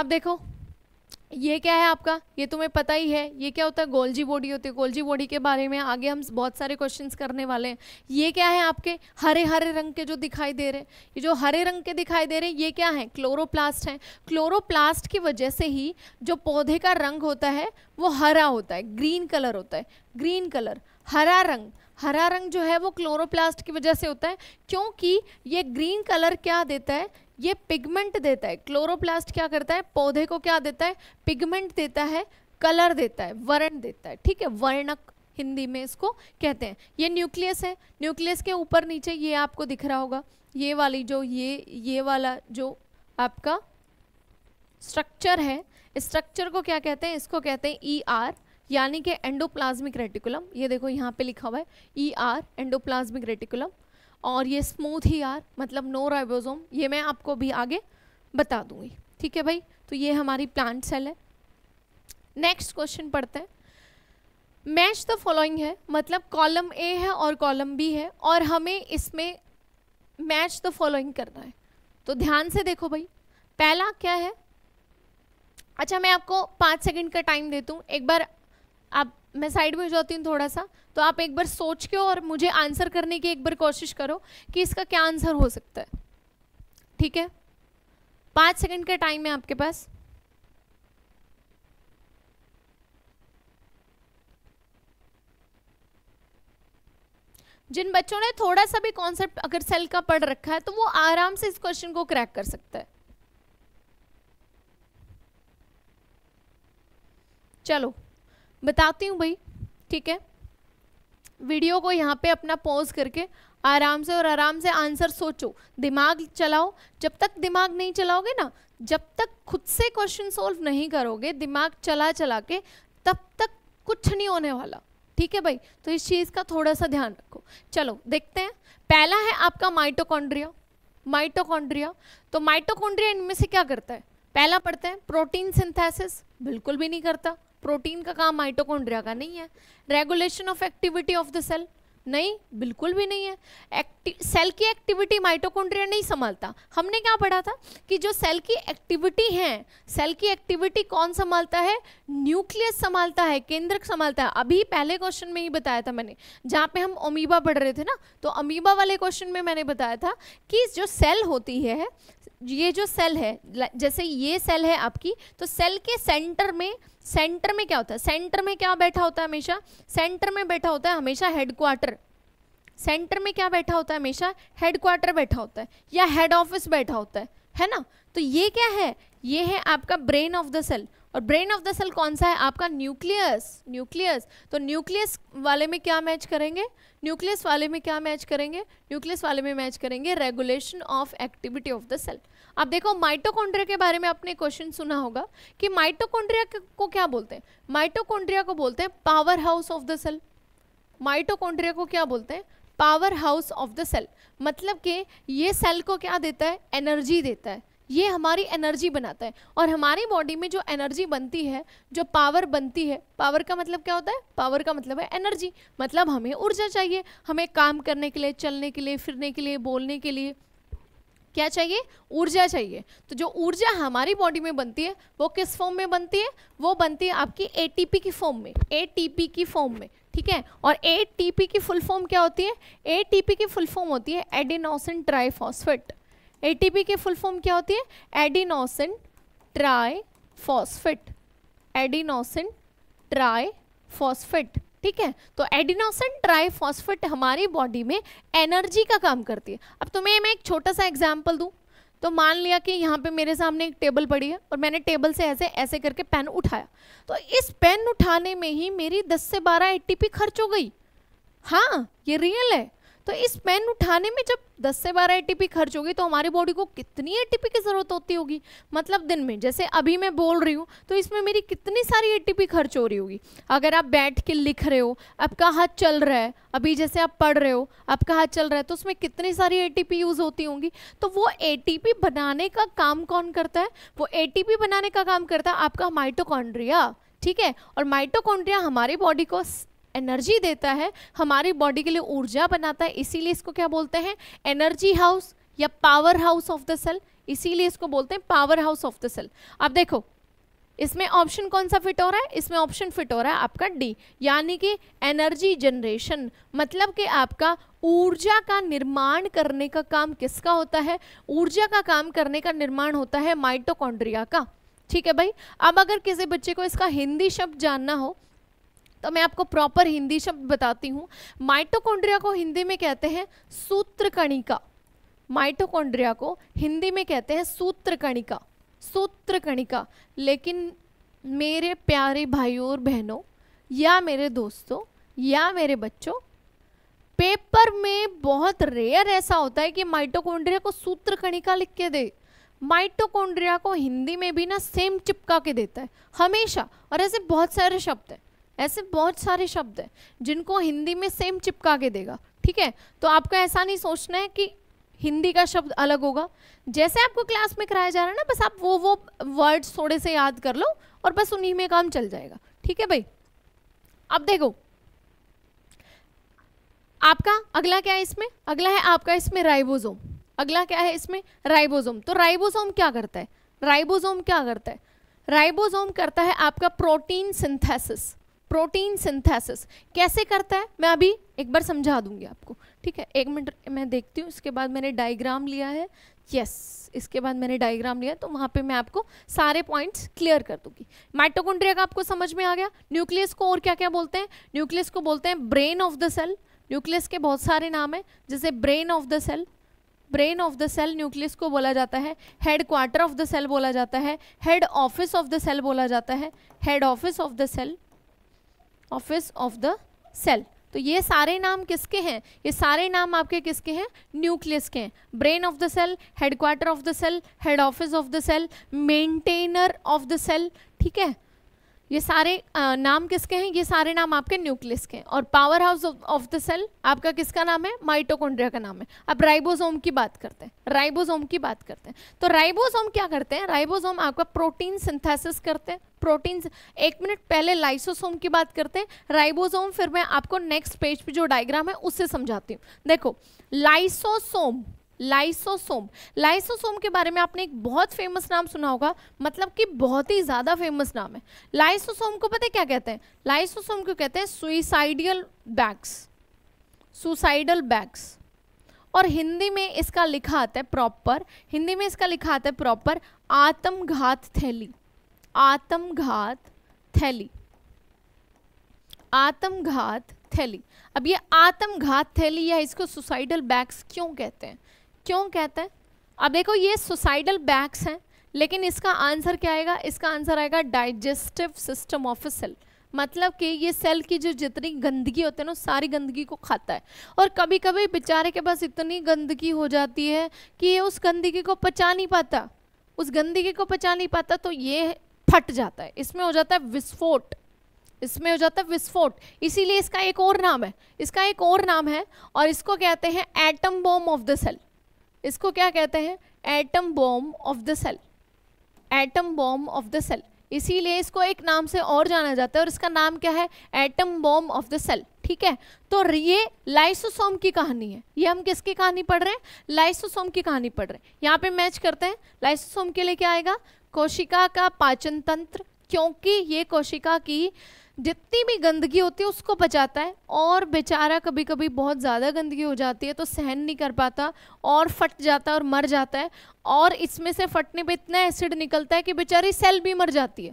अब देखो ये क्या है आपका ये तुम्हें पता ही है ये क्या होता है गोल्जी बॉडी होती है गोल्जी बॉडी के बारे में आगे हम बहुत सारे क्वेश्चंस करने वाले हैं ये क्या है आपके हरे हरे रंग के जो दिखाई दे रहे हैं ये जो हरे रंग के दिखाई दे रहे हैं ये क्या है क्लोरोप्लास्ट है क्लोरोप्लास्ट की वजह से ही जो पौधे का रंग होता है वो हरा होता है ग्रीन कलर होता है ग्रीन कलर हरा रंग हरा रंग जो है वो क्लोरोप्लास्ट की वजह से होता है क्योंकि ये ग्रीन कलर क्या देता है ये पिगमेंट देता है क्लोरोप्लास्ट क्या करता है पौधे को क्या देता है पिगमेंट देता है कलर देता है वर्ण देता है ठीक है वर्णक हिंदी में इसको कहते हैं ये न्यूक्लियस है न्यूक्लियस के ऊपर नीचे ये आपको दिख रहा होगा ये वाली जो ये ये वाला जो आपका स्ट्रक्चर है स्ट्रक्चर को क्या कहते हैं इसको कहते हैं ई e आर यानी कि एंडोप्लाज्मिक रेटिकुलम ये देखो यहाँ पे लिखा हुआ है ई आर एंडोप्लाज्मिक रेटिकुलम और ये स्मूथ ही आर मतलब नो राइबोसोम ये मैं आपको भी आगे बता दूंगी ठीक है भाई तो ये हमारी प्लांट सेल है नेक्स्ट क्वेश्चन पढ़ते हैं मैच द फॉलोइंग है मतलब कॉलम ए है और कॉलम बी है और हमें इसमें मैच द फॉलोइंग करना है तो ध्यान से देखो भाई पहला क्या है अच्छा मैं आपको पाँच सेकंड का टाइम देता हूँ एक बार आप मैं साइड में हो जाती हूँ थोड़ा सा तो आप एक बार सोच के और मुझे आंसर करने की एक बार कोशिश करो कि इसका क्या आंसर हो सकता है ठीक है पाँच सेकंड का टाइम है आपके पास जिन बच्चों ने थोड़ा सा भी कॉन्सेप्ट अगर सेल का पढ़ रखा है तो वो आराम से इस क्वेश्चन को क्रैक कर सकता है चलो बताती हूँ भाई ठीक है वीडियो को यहाँ पे अपना पॉज करके आराम से और आराम से आंसर सोचो दिमाग चलाओ जब तक दिमाग नहीं चलाओगे ना जब तक खुद से क्वेश्चन सॉल्व नहीं करोगे दिमाग चला चला के तब तक कुछ नहीं होने वाला ठीक है भाई तो इस चीज़ का थोड़ा सा ध्यान रखो चलो देखते हैं पहला है आपका माइटोकॉन्ड्रिया माइटोकॉन्ड्रिया तो माइटोकॉन्ड्रिया इनमें से क्या करता है पहला पढ़ते हैं प्रोटीन सिंथेसिस बिल्कुल भी नहीं करता प्रोटीन का काम माइटोकॉन्ड्रिया का नहीं है regulation of activity of the cell नहीं बिल्कुल भी नहीं है एक्टिव सेल की एक्टिविटी माइटोकॉन्ड्रिया नहीं संभालता हमने क्या पढ़ा था कि जो सेल की एक्टिविटी है सेल की एक्टिविटी कौन संभालता है न्यूक्लियस संभालता है केंद्रक संभालता है अभी पहले क्वेश्चन में ही बताया था मैंने जहाँ पे हम अमीबा पढ़ रहे थे ना तो अमीबा वाले क्वेश्चन में मैंने बताया था कि जो सेल होती है ये जो सेल है जैसे ये सेल है आपकी तो सेल के सेंटर में सेंटर में क्या होता है सेंटर में क्या बैठा होता है हमेशा सेंटर में बैठा होता है हमेशा हेडक्वार्टर सेंटर में क्या बैठा होता है हमेशा हेडक्वार्टर बैठा होता है या हेड ऑफिस बैठा होता है है ना तो ये क्या है ये है आपका ब्रेन ऑफ द सेल और ब्रेन ऑफ द सेल कौन सा है आपका न्यूक्लियस न्यूक्लियस तो न्यूक्लियस वाले में क्या मैच करेंगे न्यूक्लियस वाले में क्या मैच करेंगे न्यूक्लियस वाले में मैच करेंगे regulation of activity of the cell अब देखो माइटोकॉन्ड्रिया के बारे में आपने क्वेश्चन सुना होगा कि माइटोकॉन्ड्रिया को क्या बोलते हैं माइटोकॉन्ड्रिया को बोलते हैं power house of the cell mitochondria को क्या बोलते हैं power house of the cell मतलब कि ये सेल को क्या देता है एनर्जी देता है ये हमारी एनर्जी बनाता है और हमारी बॉडी में जो एनर्जी बनती है जो पावर बनती है पावर का मतलब क्या होता है पावर का मतलब है एनर्जी मतलब हमें ऊर्जा चाहिए हमें काम करने के लिए चलने के लिए फिरने के लिए बोलने के लिए क्या चाहिए ऊर्जा चाहिए तो जो ऊर्जा हमारी बॉडी में बनती है वो किस फॉर्म में बनती है वो बनती है आपकी एटीपी की फॉर्म में एटीपी की फॉर्म में ठीक है और एटीपी की फुल फॉर्म क्या होती है एटीपी की फुल फॉर्म होती है एडिनोसिन ट्राईफॉस्फेट एटीपी की फुल फॉर्म क्या होती है एडिनोसिन ट्राईफॉस्फेट एडिनोसिन ट्राईफॉस्फेट ठीक है तो एडिनोसन ट्राइफॉस्फेट हमारी बॉडी में एनर्जी का काम करती है अब तुम्हें मैं एक छोटा सा एग्जाम्पल दूँ तो मान लिया कि यहाँ पे मेरे सामने एक टेबल पड़ी है और मैंने टेबल से ऐसे ऐसे करके पेन उठाया तो इस पेन उठाने में ही मेरी 10 से 12 एटीपी खर्च हो गई हाँ ये रियल है तो इस पेन उठाने में जब 10 से 12 एटीपी खर्च होगी तो हमारी बॉडी को कितनी एटीपी की ज़रूरत होती होगी मतलब दिन में जैसे अभी मैं बोल रही हूँ तो इसमें मेरी कितनी सारी एटीपी खर्च हो रही होगी अगर आप बैठ के लिख रहे हो आपका हाथ चल रहा है अभी जैसे आप पढ़ रहे हो आपका हाथ चल रहा है तो उसमें कितनी सारी ए यूज़ होती होंगी तो वो ए बनाने का काम कौन करता है वो ए बनाने का काम करता है आपका माइटोकॉन्ड्रिया ठीक है और माइटोकॉन्ड्रिया हमारी बॉडी को एनर्जी देता है हमारी बॉडी के लिए ऊर्जा बनाता है इसीलिए इसको क्या बोलते हैं एनर्जी हाउस या power house of the cell इसीलिए इसको बोलते हैं power house of the cell अब देखो इसमें ऑप्शन कौन सा फिट हो रहा है इसमें ऑप्शन फिट हो रहा है आपका डी यानी कि एनर्जी जनरेशन मतलब कि आपका ऊर्जा का निर्माण करने का काम किसका होता है ऊर्जा का काम करने का निर्माण होता है माइटोकॉन्ड्रिया का ठीक है भाई अब अगर किसी बच्चे को इसका हिंदी शब्द जानना हो तो मैं आपको प्रॉपर हिंदी शब्द बताती हूँ माइटोकॉन्ड्रिया को हिंदी में कहते हैं सूत्र कणिका माइटोकॉन्ड्रिया को हिंदी में कहते हैं सूत्र कणिका सूत्र कणिका लेकिन मेरे प्यारे भाइयों और बहनों या मेरे दोस्तों या मेरे बच्चों पेपर में बहुत रेयर ऐसा होता है कि माइटोकॉन्ड्रिया को सूत्र कणिका लिख के दे माइटोकॉन्ड्रिया को हिंदी में भी ना सेम चिपका के देता है हमेशा और ऐसे बहुत सारे शब्द हैं ऐसे बहुत सारे शब्द हैं जिनको हिंदी में सेम चिपका के देगा ठीक है तो आपको ऐसा नहीं सोचना है कि हिंदी का शब्द अलग होगा जैसे आपको क्लास में कराया जा रहा है ना बस आप वो वो वर्ड्स थोड़े से याद कर लो और बस उन्हीं में काम चल जाएगा ठीक है भाई अब देखो आपका अगला क्या है इसमें अगला है आपका इसमें राइबोसोम अगला क्या है इसमें राइबोसोम तो राइबोसोम क्या करता है राइबोसोम क्या करता है राइबोसोम करता है आपका प्रोटीन सिंथेसिस प्रोटीन सिंथेसिस कैसे करता है मैं अभी एक बार समझा दूंगी आपको ठीक है एक मिनट मैं देखती हूँ इसके बाद मैंने डायग्राम लिया है यस yes, इसके बाद मैंने डायग्राम लिया तो वहाँ पे मैं आपको सारे पॉइंट्स क्लियर कर दूंगी माइटोकॉन्ड्रिया का आपको समझ में आ गया न्यूक्लियस को और क्या क्या बोलते हैं न्यूक्लियस को बोलते हैं brain of the cell nucleus के बहुत सारे नाम हैं जैसे brain of the cell brain of the cell nucleus को बोला जाता है head quarter of the cell बोला जाता है head office of the cell बोला जाता है head office of the cell office of the cell तो ये सारे नाम किसके हैं ये सारे नाम आपके किसके हैं न्यूक्लियस के हैं brain of the cell headquarter of the cell head office of the cell maintainer of the cell ठीक है ये सारे आ, नाम किसके हैं ये सारे नाम आपके न्यूक्लियस के हैं और power house of the cell आपका किसका नाम है माइटोकोन्ड्रिया का नाम है अब राइबोसोम की बात करते हैं राइबोसोम की बात करते हैं तो राइबोसोम क्या करते हैं राइबोसोम आपका प्रोटीन सिंथेसिस करते हैं प्रोटीन्स एक मिनट पहले लाइसोसोम की बात करते हैं राइबोसोम फिर मैं आपको नेक्स्ट पेज पे जो डायग्राम है उससे समझाती हूँ देखो लाइसोसोम लाइसोसोम लाइसोसोम के बारे में आपने एक बहुत फेमस नाम सुना होगा मतलब कि बहुत ही ज़्यादा फेमस नाम है लाइसोसोम को पता है क्या कहते हैं लाइसोसोम को कहते हैं सुइसाइडियल बैग्स सुसाइडल बैग्स और हिंदी में इसका लिखा आता है प्रॉपर हिंदी में इसका लिखा आता है प्रॉपर आत्मघात थैली आत्मघात थैली आत्मघात थैली अब ये आत्मघात थैली या इसको सुसाइडल बैग्स क्यों कहते हैं क्यों कहते हैं अब देखो ये सुसाइडल बैग्स हैं लेकिन इसका आंसर क्या आएगा इसका आंसर आएगा digestive system of a cell मतलब कि ये सेल की जो जितनी गंदगी होती है ना सारी गंदगी को खाता है और कभी कभी बेचारे के पास इतनी गंदगी हो जाती है कि ये उस गंदगी को पचा नहीं पाता उस गंदगी को पचा नहीं पाता तो ये फट जाता है इसमें हो जाता है विस्फोट इसमें हो जाता है विस्फोट इसीलिए इसका एक और नाम है इसका एक और नाम है और इसको कहते हैं atom bomb of the cell इसको क्या कहते हैं atom bomb of the cell atom bomb of the cell इसीलिए इसको एक नाम से और जाना जाता है और इसका नाम क्या है atom bomb of the cell ठीक है तो ये लाइसोसोम की कहानी है ये हम किसकी कहानी पढ़ रहे हैं लाइसोसोम की कहानी पढ़ रहे हैं यहाँ पे मैच करते हैं लाइसोसोम के लिए क्या आएगा कोशिका का पाचन तंत्र क्योंकि ये कोशिका की जितनी भी गंदगी होती है उसको बचाता है और बेचारा कभी कभी बहुत ज़्यादा गंदगी हो जाती है तो सहन नहीं कर पाता और फट जाता है और मर जाता है और इसमें से फटने पे इतना एसिड निकलता है कि बेचारी सेल भी मर जाती है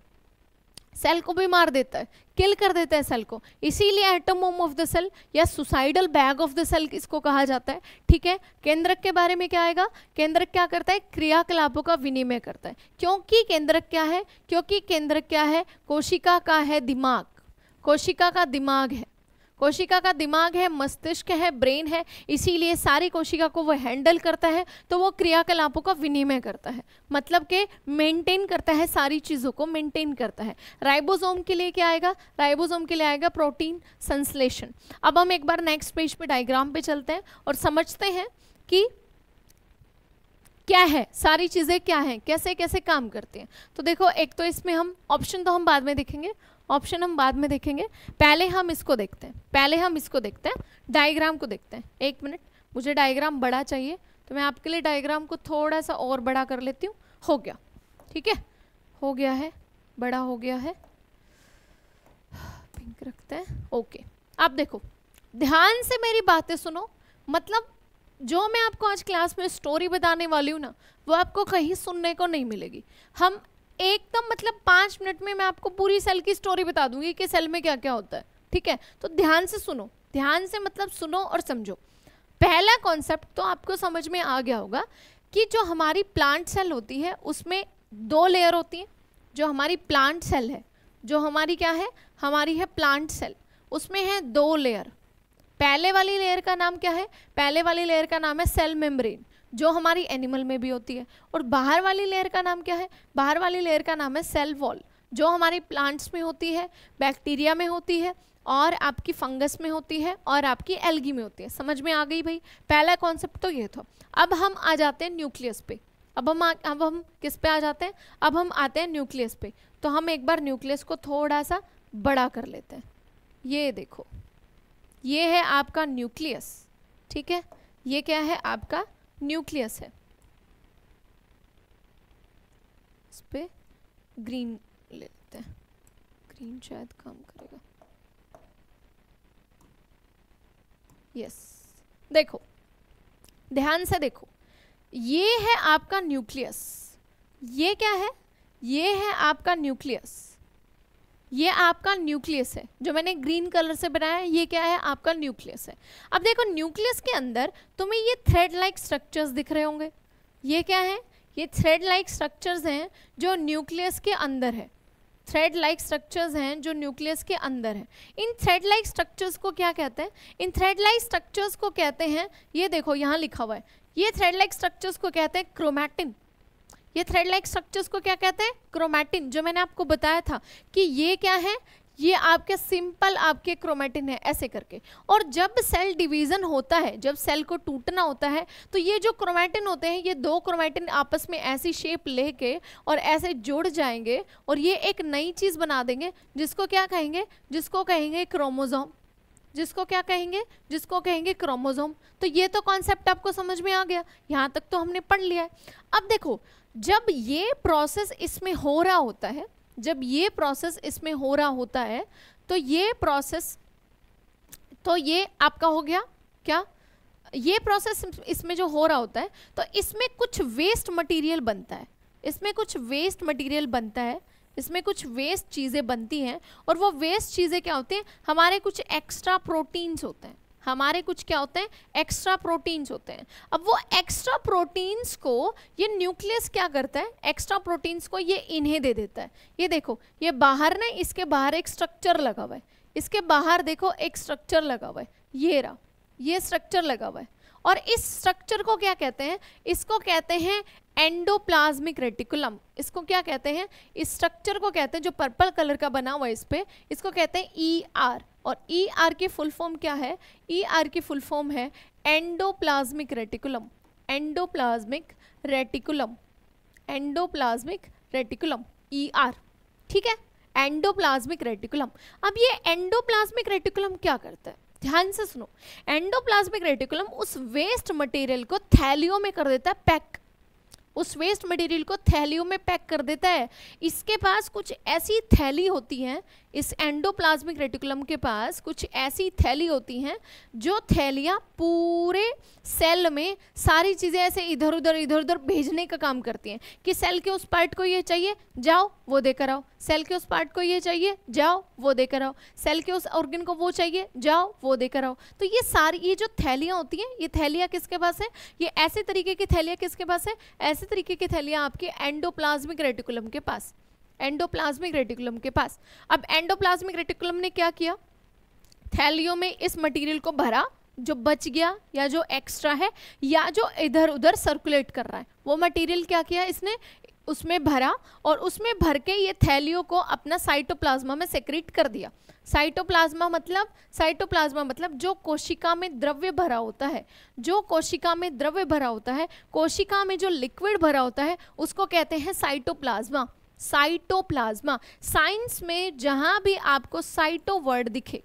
सेल को भी मार देता है किल कर देता है सेल को इसीलिए atom bomb of the cell या suicidal bag of the cell इसको कहा जाता है ठीक है केंद्रक के बारे में क्या आएगा केंद्रक क्या करता है क्रियाकलापों का विनिमय करता है क्योंकि केंद्रक क्या है क्योंकि केंद्रक क्या है कोशिका का है दिमाग कोशिका का दिमाग है कोशिका का दिमाग है मस्तिष्क है ब्रेन है इसीलिए सारी कोशिका को वो हैंडल करता है तो वो क्रियाकलापों का विनिमय करता है मतलब के मेंटेन करता है सारी चीज़ों को मेंटेन करता है राइबोसोम के लिए क्या आएगा राइबोसोम के लिए आएगा प्रोटीन संश्लेषण अब हम एक बार नेक्स्ट पेज पे डायग्राम पे चलते हैं और समझते हैं कि क्या है सारी चीज़ें क्या हैं कैसे कैसे काम करती हैं तो देखो एक तो इसमें हम ऑप्शन तो हम बाद में देखेंगे ऑप्शन हम बाद में देखेंगे पहले हम इसको देखते हैं पहले हम इसको देखते हैं डायग्राम को देखते हैं एक मिनट मुझे डायग्राम बड़ा चाहिए तो मैं आपके लिए डायग्राम को थोड़ा सा और बड़ा कर लेती हूँ हो गया ठीक है हो गया है बड़ा हो गया है पिंक रखते हैं ओके आप देखो ध्यान से मेरी बातें सुनो मतलब जो मैं आपको आज क्लास में स्टोरी बताने वाली हूँ ना वो आपको कहीं सुनने को नहीं मिलेगी हम एकदम तो मतलब पाँच मिनट में मैं आपको पूरी सेल की स्टोरी बता दूंगी कि सेल में क्या क्या होता है ठीक है तो ध्यान से सुनो ध्यान से मतलब सुनो और समझो पहला कॉन्सेप्ट तो आपको समझ में आ गया होगा कि जो हमारी प्लांट सेल होती है उसमें दो लेयर होती हैं जो हमारी प्लांट सेल है जो हमारी क्या है हमारी है प्लांट सेल उसमें है दो लेयर पहले वाली लेयर का नाम क्या है पहले वाली लेयर का नाम है सेल मेम्ब्रेन जो हमारी एनिमल में भी होती है और बाहर वाली लेयर का नाम क्या है बाहर वाली लेयर का नाम है सेल वॉल जो हमारी प्लांट्स में होती है बैक्टीरिया में होती है और आपकी फंगस में होती है और आपकी एल्गी में होती है समझ में आ गई भाई पहला कॉन्सेप्ट तो ये था अब हम आ जाते हैं न्यूक्लियस पे अब हम आ, अब हम किस पे आ जाते हैं अब हम आते हैं न्यूक्लियस पे तो हम एक बार न्यूक्लियस को थोड़ा सा बड़ा कर लेते हैं ये देखो ये है आपका न्यूक्लियस ठीक है ये क्या है आपका न्यूक्लियस है इस पर ग्रीन ले लेते हैं ग्रीन शायद काम करेगा यस देखो ध्यान से देखो ये है आपका न्यूक्लियस ये क्या है ये है आपका न्यूक्लियस ये आपका न्यूक्लियस है जो मैंने ग्रीन कलर से बनाया है ये क्या है आपका न्यूक्लियस है अब देखो न्यूक्लियस के अंदर तुम्हें ये थ्रेड लाइक स्ट्रक्चर्स दिख रहे होंगे ये क्या है ये थ्रेड लाइक स्ट्रक्चर्स हैं जो न्यूक्लियस के अंदर है थ्रेड लाइक स्ट्रक्चर्स हैं जो न्यूक्लियस के अंदर है इन थ्रेड लाइक स्ट्रक्चर्स को क्या कहते हैं इन थ्रेड लाइक स्ट्रक्चर्स को कहते हैं ये देखो यहाँ लिखा हुआ है ये थ्रेड लाइक स्ट्रक्चर्स को कहते हैं क्रोमैटिन ये थ्रेड लाइक स्ट्रक्चर्स को क्या कहते हैं क्रोमैटिन जो मैंने आपको बताया था कि ये क्या है ये आपके सिंपल आपके क्रोमेटिन है ऐसे करके और जब सेल डिवीजन होता है जब सेल को टूटना होता है तो ये जो क्रोमेटिन होते हैं ये दो क्रोमेटिन आपस में ऐसी शेप लेके और ऐसे जुड़ जाएंगे और ये एक नई चीज़ बना देंगे जिसको क्या कहेंगे जिसको कहेंगे क्रोमोजोम जिसको क्या कहेंगे जिसको कहेंगे क्रोमोजोम तो ये तो कॉन्सेप्ट आपको समझ में आ गया यहाँ तक तो हमने पढ़ लिया है अब देखो जब ये प्रोसेस इसमें हो रहा होता है जब ये प्रोसेस इसमें हो रहा होता है तो ये प्रोसेस तो ये आपका हो गया क्या ये प्रोसेस इसमें जो हो रहा होता है तो इसमें कुछ वेस्ट मटेरियल बनता है इसमें कुछ वेस्ट मटेरियल बनता है इसमें कुछ वेस्ट चीज़ें बनती हैं और वो वेस्ट चीज़ें क्या होती हैं हमारे कुछ एक्स्ट्रा प्रोटीन्स होते हैं हमारे कुछ क्या होते हैं एक्स्ट्रा प्रोटीन्स होते हैं अब वो एक्स्ट्रा प्रोटीन्स को ये न्यूक्लियस क्या करता है एक्स्ट्रा प्रोटीन्स को ये इन्हें दे देता है ये देखो ये बाहर ने इसके बाहर एक स्ट्रक्चर लगा हुआ है इसके बाहर देखो एक स्ट्रक्चर लगा हुआ है ये रहा ये स्ट्रक्चर लगा हुआ है और इस स्ट्रक्चर को क्या कहते हैं इसको कहते हैं एंडोप्लाज्मिक रेटिकुलम इसको क्या कहते हैं इस स्ट्रक्चर को कहते हैं जो पर्पल कलर का बना हुआ है इस पर इसको कहते हैं ई e आर और ई आर की फुल फॉर्म क्या है ई आर की फुल फॉर्म है endoplasmic reticulum endoplasmic reticulum endoplasmic reticulum E R ठीक है एंडोप्लाज्मिक रेटिकुलम अब ये एंडोप्लाज्मिक रेटिकुलम क्या करता है ध्यान से सुनो एंडोप्लाज्मिक रेटिकुलम उस वेस्ट मटेरियल को थैलियों में कर देता है पैक उस वेस्ट मटेरियल को थैलियों में पैक कर देता है इसके पास कुछ ऐसी थैली होती है इस एंडोप्लाज्मिक रेटिकुलम के पास कुछ ऐसी थैली होती हैं जो थैलियाँ पूरे सेल में सारी चीज़ें ऐसे इधर उधर इधर उधर भेजने का काम करती हैं कि सेल के उस पार्ट को ये चाहिए जाओ वो देकर आओ सेल के उस पार्ट को ये चाहिए जाओ वो देकर आओ सेल के उस ऑर्गन को वो चाहिए जाओ वो देकर आओ तो ये सारी ये जो थैलियाँ होती हैं ये थैलियाँ किसके पास है ये ऐसे तरीके की थैलियाँ किसके पास है ऐसे तरीके की थैलियाँ आपके एंडोप्लाज्मिक रेटिकुलम के पास एंडोप्लाज्मिक रेटिकुलम के पास अब एंडोप्लाज्मिक रेटिकुलम ने क्या किया थैलियो में इस मटेरियल को भरा जो बच गया या जो एक्स्ट्रा है या जो इधर उधर सर्कुलेट कर रहा है वो मटेरियल क्या किया इसने उसमें भरा और उसमें भर के ये थैलियो को अपना साइटोप्लाज्मा में सेक्रेट कर दिया साइटोप्लाज्मा मतलब साइटोप्लाज्मा मतलब जो कोशिका में द्रव्य भरा होता है जो कोशिका में द्रव्य भरा होता है कोशिका में जो लिक्विड भरा होता है उसको कहते हैं साइटोप्लाज्मा साइटोप्लाज्मा साइंस में जहाँ भी आपको साइटो वर्ड दिखे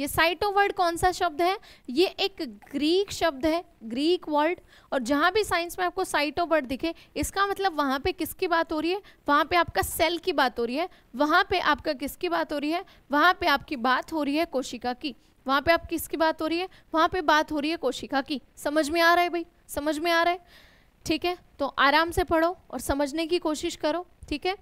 ये साइटो वर्ड कौन सा शब्द है ये एक ग्रीक शब्द है ग्रीक वर्ड और जहाँ भी साइंस में आपको साइटो वर्ड दिखे इसका मतलब वहाँ पे किसकी बात हो रही है वहाँ पे आपका सेल की बात हो रही है वहाँ पे आपका किसकी बात हो रही है वहाँ पे आपकी बात हो रही है कोशिका की वहाँ पे आप किसकी बात हो रही है वहाँ पे बात हो रही है कोशिका की समझ में आ रहा है भाई समझ में आ रहा है ठीक है तो आराम से पढ़ो और समझने की कोशिश करो ठीक है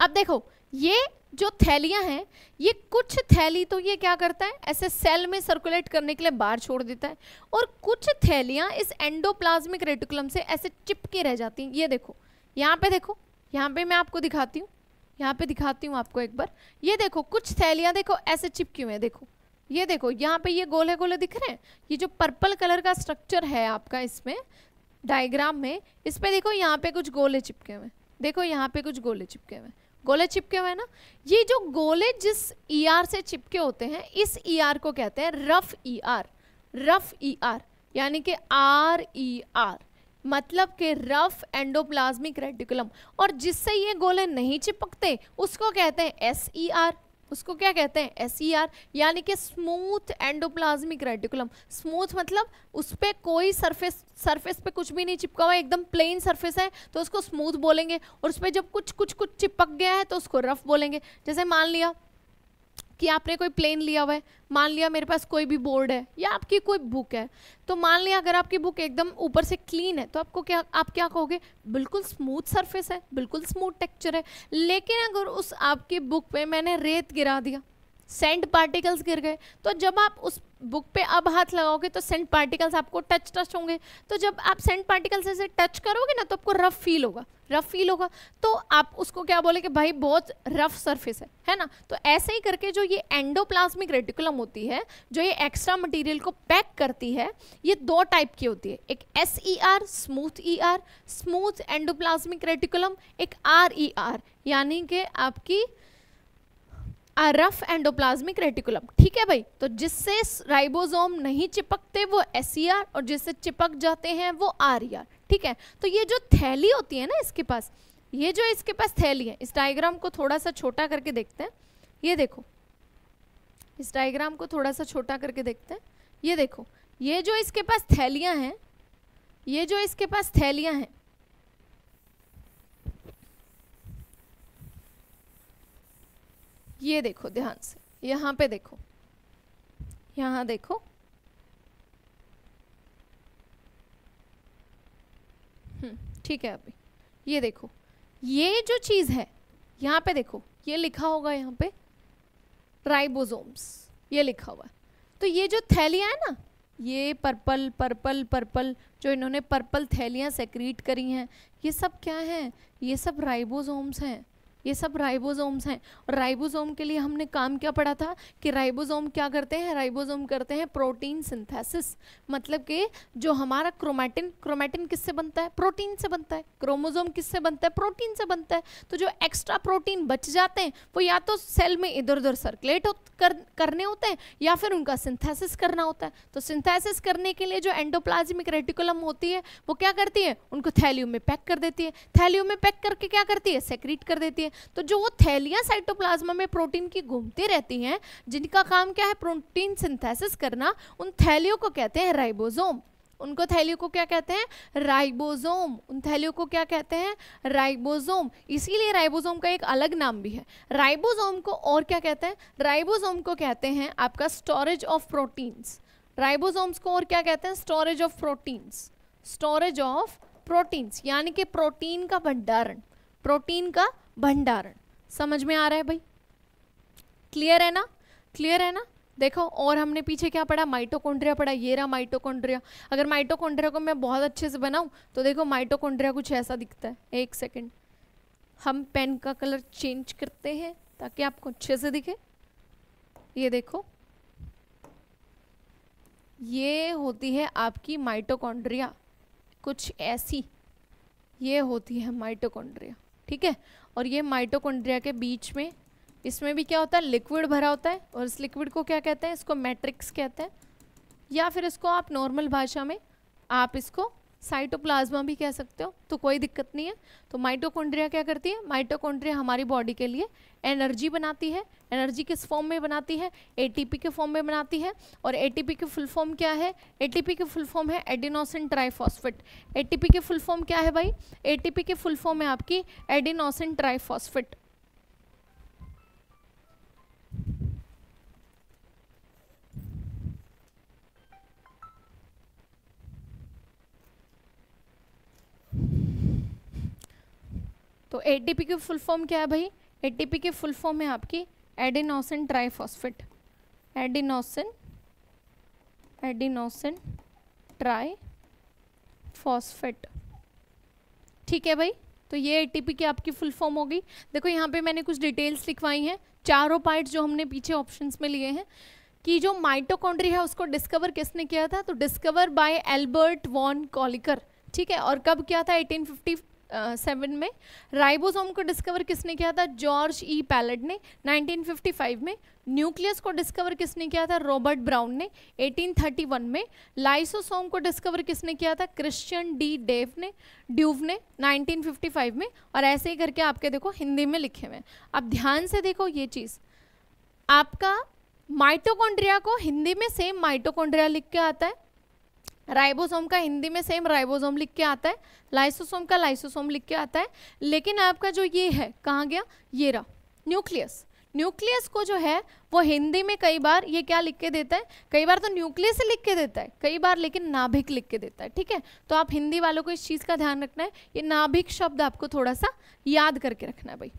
अब देखो ये जो थैलियां हैं ये कुछ थैली तो ये क्या करता है ऐसे सेल में सर्कुलेट करने के लिए बाहर छोड़ देता है और कुछ थैलियां इस एंडोप्लाज्मिक रेटिकुलम से ऐसे चिपके रह जाती हैं ये देखो यहाँ पे देखो यहाँ पे मैं आपको दिखाती हूँ यहाँ पे दिखाती हूँ आपको एक बार ये देखो कुछ थैलियाँ देखो ऐसे चिपकी हुई हैं देखो ये देखो यहाँ पे ये गोले गोले दिख रहे हैं ये जो पर्पल कलर का स्ट्रक्चर है आपका इसमें डायग्राम में इस पर देखो यहाँ पे कुछ गोले चिपके हुए हैं देखो यहाँ पे कुछ गोले चिपके हुए हैं गोले चिपके हुए हैं ना ये जो गोले जिस ई e ER से चिपके होते हैं इस ई e ER को कहते हैं rough E e ER, rough E ER, यानी कि आर ई आर मतलब के रफ एंडोप्लाज्मिक रेटिकुलम और जिससे ये गोले नहीं चिपकते उसको कहते हैं एस ई आर उसको क्या कहते हैं एस e यानी कि स्मूथ एंडोप्लाज्मिक रेडिकुलम स्मूथ मतलब उस पर कोई सरफेस सरफेस पे कुछ भी नहीं चिपका हुआ एकदम प्लेन सरफेस है तो उसको स्मूथ बोलेंगे और उस पर जब कुछ कुछ कुछ चिपक गया है तो उसको रफ बोलेंगे जैसे मान लिया कि आपने कोई प्लेन लिया हुआ है मान लिया मेरे पास कोई भी बोर्ड है या आपकी कोई बुक है तो मान लिया अगर आपकी बुक एकदम ऊपर से क्लीन है तो आपको क्या आप क्या कहोगे बिल्कुल स्मूथ सरफेस है बिल्कुल स्मूथ टेक्चर है लेकिन अगर उस आपकी बुक पे मैंने रेत गिरा दिया सेंट पार्टिकल्स गिर गए तो जब आप उस बुक पे अब हाथ लगाओगे तो सेंट पार्टिकल्स आपको टच टच होंगे तो जब आप सेंट पार्टिकल्स ऐसे टच करोगे ना तो आपको रफ फील होगा रफ फील होगा तो आप उसको क्या बोले कि भाई बहुत रफ सरफेस है है ना तो ऐसे ही करके जो ये एंडोप्लाज्मिक रेटिकुलम होती है जो ये एक्स्ट्रा मटेरियल को पैक करती है ये दो टाइप की होती है एक S E R smooth E R smooth endoplasmic reticulum एक आर ई आर यानी कि आपकी आ रफ एंडोप्लाज्मिक रेटिकुलम ठीक है भाई तो जिससे राइबोसोम नहीं चिपकते वो एस e और जिससे चिपक जाते हैं वो आर e ठीक है तो ये जो थैली होती है ना इसके पास ये जो इसके पास थैली है इस डायग्राम को थोड़ा सा छोटा करके देखते हैं ये देखो इस डायग्राम को थोड़ा सा छोटा करके देखते हैं ये देखो ये जो इसके पास थैलियाँ हैं ये जो इसके पास थैलियाँ हैं ये देखो ध्यान से यहाँ पे देखो यहाँ देखो हम्म, ठीक है अभी ये देखो ये जो चीज़ है यहाँ पे देखो ये लिखा होगा यहाँ पे राइबोसोम्स ये लिखा हुआ है तो ये जो थैलियाँ है ना ये पर्पल पर्पल पर्पल जो इन्होंने पर्पल थैलियाँ सेक्रीट करी हैं ये सब क्या हैं ये सब राइबोसोम्स हैं ये सब राइबोसोम्स हैं और राइबोसोम के लिए हमने काम क्या पढ़ा था कि राइबोसोम क्या करते हैं राइबोसोम करते हैं प्रोटीन सिंथेसिस मतलब कि जो हमारा क्रोमैटिन क्रोमैटिन किससे बनता है प्रोटीन से बनता है क्रोमोजोम किससे बनता है प्रोटीन से बनता है तो जो एक्स्ट्रा प्रोटीन बच जाते हैं वो या तो सेल में इधर उधर सर्कुलेट कर, करने होते हैं या फिर उनका सिंथेसिस करना होता है तो सिंथेसिस करने के लिए जो एंडोप्लाज्मिक रेटिकुलम होती है वो क्या करती है उनको थैल्यूम में पैक कर देती है थैल्यूम में पैक करके क्या करती है सेक्रीट कर देती है तो जो वो थैलियाँ साइटोप्लाज्मा में प्रोटीन की घूमती रहती हैं जिनका काम क्या है प्रोटीन सिंथेसिस करना उन थैलियों को कहते हैं राइबोसोम उनको थैलियों को क्या कहते हैं राइबोसोम उन थैलियों को क्या कहते हैं राइबोसोम इसीलिए राइबोसोम का एक अलग नाम भी है राइबोसोम को और क्या कहते हैं राइबोसोम को कहते हैं आपका स्टोरेज ऑफ प्रोटीन्स राइबोसोम्स को और क्या कहते हैं storage of proteins storage of proteins यानी कि प्रोटीन का भंडारण प्रोटीन का भंडारण समझ में आ रहा है भाई क्लियर है ना क्लियर है ना देखो और हमने पीछे क्या पढ़ा माइटोकोंड्रिया पढ़ा ये रहा माइटोकोंड्रिया अगर माइटोकोंड्रिया को मैं बहुत अच्छे से बनाऊं तो देखो माइटोकोंड्रिया कुछ ऐसा दिखता है एक सेकेंड हम पेन का कलर चेंज करते हैं ताकि आपको अच्छे से दिखे ये देखो ये होती है आपकी माइटोकोंड्रिया कुछ ऐसी ये होती है माइटोकोंड्रिया ठीक है और ये माइटोकॉन्ड्रिया के बीच में इसमें भी क्या होता है लिक्विड भरा होता है और इस लिक्विड को क्या कहते हैं इसको मैट्रिक्स कहते हैं या फिर इसको आप नॉर्मल भाषा में आप इसको साइटोप्लाज्मा भी कह सकते हो तो कोई दिक्कत नहीं है तो माइटोकॉन्ड्रिया क्या करती है माइटोकॉन्ड्रिया हमारी बॉडी के लिए एनर्जी बनाती है एनर्जी किस फॉर्म में बनाती है एटीपी के फॉर्म में बनाती है और एटीपी के फुल फॉर्म क्या है एटीपी के फुल फॉर्म है एडिनोसिन ट्राइफॉस्फेट एटीपी के फुल फॉर्म क्या है भाई एटीपी के फुल फॉर्म है आपकी एडिनोसिन ट्राइफॉस्फेट तो एटीपी की फुल फॉर्म क्या है भाई एटीपी की फुल फॉर्म है आपकी adenosine triphosphate adenosine adenosine triphosphate ठीक है भाई तो ये एटीपी की आपकी फुल फॉर्म होगी देखो यहाँ पे मैंने कुछ डिटेल्स लिखवाई हैं चारों पार्ट जो हमने पीछे ऑप्शन में लिए हैं कि जो माइटोकॉन्ड्री है उसको डिस्कवर किसने किया था तो discover by Albert von Kolliker ठीक है और कब किया था सेवन में राइबोसोम को डिस्कवर किसने किया था जॉर्ज ई पैलेट ने 1955 में न्यूक्लियस को डिस्कवर किसने किया था रॉबर्ट ब्राउन ने 1831 में लाइसोसोम को डिस्कवर किसने किया था क्रिश्चियन डी डेव ने ड्यूव ने 1955 में और ऐसे ही करके आपके देखो हिंदी में लिखे हुए अब ध्यान से देखो ये चीज़ आपका माइटोकॉन्ड्रिया को हिंदी में सेम माइटोकॉन्ड्रिया लिख के आता है राइबोसोम का हिंदी में सेम राइबोसोम लिख के आता है लाइसोसोम का लाइसोसोम लिख के आता है लेकिन आपका जो ये है कहाँ गया ये रहा न्यूक्लियस न्यूक्लियस को जो है वो हिंदी में कई बार ये क्या लिख के देता है कई बार तो न्यूक्लियस लिख के देता है कई बार लेकिन नाभिक लिख के देता है ठीक है तो आप हिंदी वालों को इस चीज़ का ध्यान रखना है ये नाभिक शब्द आपको थोड़ा सा याद करके रखना है भाई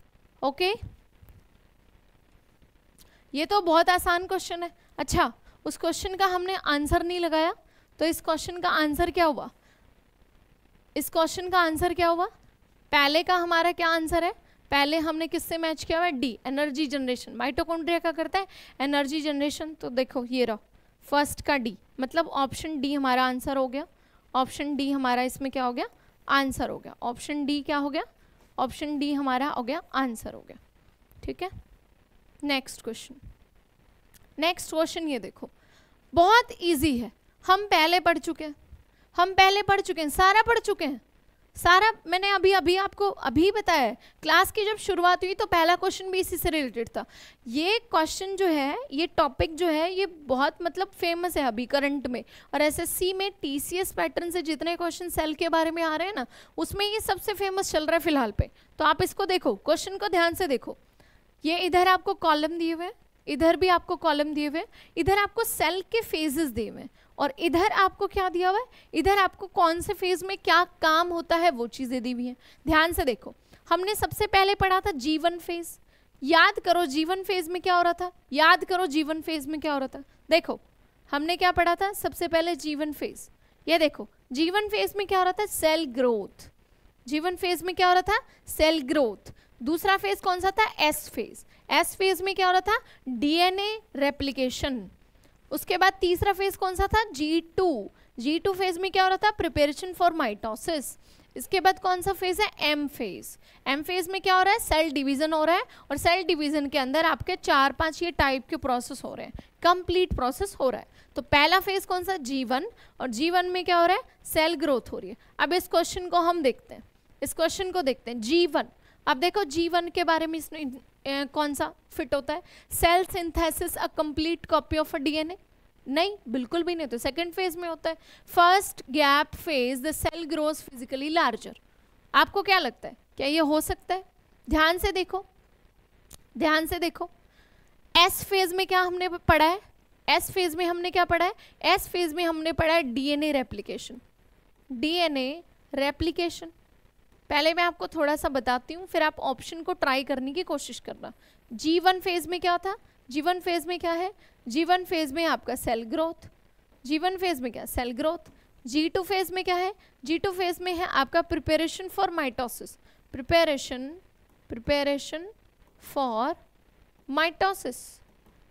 ओके ये तो बहुत आसान क्वेश्चन है अच्छा उस क्वेश्चन का हमने आंसर नहीं लगाया तो इस क्वेश्चन का आंसर क्या हुआ इस क्वेश्चन का आंसर क्या हुआ पहले का हमारा क्या आंसर है पहले हमने किससे मैच किया हुआ है डी एनर्जी जनरेशन माइटोकॉन्ड्रिया का करता है एनर्जी जनरेशन तो देखो ये रहो फर्स्ट का डी मतलब ऑप्शन डी हमारा आंसर हो गया ऑप्शन डी हमारा इसमें क्या हो गया आंसर हो गया ऑप्शन डी क्या हो गया ऑप्शन डी हमारा हो गया आंसर हो गया ठीक है नेक्स्ट क्वेश्चन नेक्स्ट क्वेश्चन ये देखो बहुत ईजी है हम पहले पढ़ चुके हैं हम पहले पढ़ चुके हैं सारा पढ़ चुके हैं सारा मैंने अभी अभी आपको अभी बताया क्लास की जब शुरुआत हुई तो पहला क्वेश्चन भी इसी से रिलेटेड था ये क्वेश्चन जो है ये टॉपिक जो है ये बहुत मतलब फेमस है अभी करंट में और एसएससी में टीसीएस पैटर्न से जितने क्वेश्चन सेल के बारे में आ रहे हैं ना उसमें ये सबसे फेमस चल रहा है फिलहाल पे तो आप इसको देखो क्वेश्चन को ध्यान से देखो ये इधर आपको कॉलम दिए हुए इधर भी आपको कॉलम दिए हुए इधर आपको सेल के फेजेस दिए हुए हैं और इधर आपको क्या दिया हुआ है इधर आपको कौन से फेज में क्या काम होता है वो चीज़ें दी हुई हैं ध्यान से देखो हमने सबसे पहले पढ़ा था जीवन फेज याद करो जीवन फेज में क्या हो रहा था याद करो जीवन फेज में क्या हो रहा था देखो हमने क्या पढ़ा था सबसे पहले जीवन फेज ये देखो जीवन फेज में क्या हो रहा था सेल ग्रोथ जीवन फेज में क्या हो रहा था सेल ग्रोथ दूसरा फेज कौन सा था एस फेज एस फेज में क्या हो रहा था डीएनए रेप्लिकेशन उसके बाद तीसरा फेज कौन सा था G two G two phase में क्या हो रहा था प्रिपेरेशन फॉर माइटोसिस इसके बाद कौन सा फेज है एम फेज एम फेज में क्या हो रहा है सेल डिवीजन हो रहा है और सेल डिवीजन के अंदर आपके चार पांच ये टाइप के प्रोसेस हो रहे हैं कंप्लीट प्रोसेस हो रहा है तो पहला फेज कौन सा जी वन और जी वन में क्या हो रहा है सेल ग्रोथ हो रही है अब इस क्वेश्चन को हम देखते हैं इस क्वेश्चन को देखते हैं जी वन अब देखो जीवन के बारे में इसमें कौन सा फिट होता है cell synthesis a complete copy of a DNA नहीं बिल्कुल भी नहीं तो सेकंड फेज में होता है first gap phase the cell grows physically larger आपको क्या लगता है क्या ये हो सकता है ध्यान से देखो ध्यान से देखो एस फेज में क्या हमने पढ़ा है एस फेज में हमने क्या पढ़ा है एस फेज में हमने पढ़ा है डीएनए एन डीएनए रेप्लीकेशन पहले मैं आपको थोड़ा सा बताती हूँ फिर आप ऑप्शन को ट्राई करने की कोशिश करना जी वन फेज़ में क्या था जीवन फेज़ में क्या है जीवन फेज़ में आपका सेल ग्रोथ जीवन फेज़ में क्या cell growth G two phase में क्या है जी टू फेज़ में है आपका preparation for mitosis preparation preparation for mitosis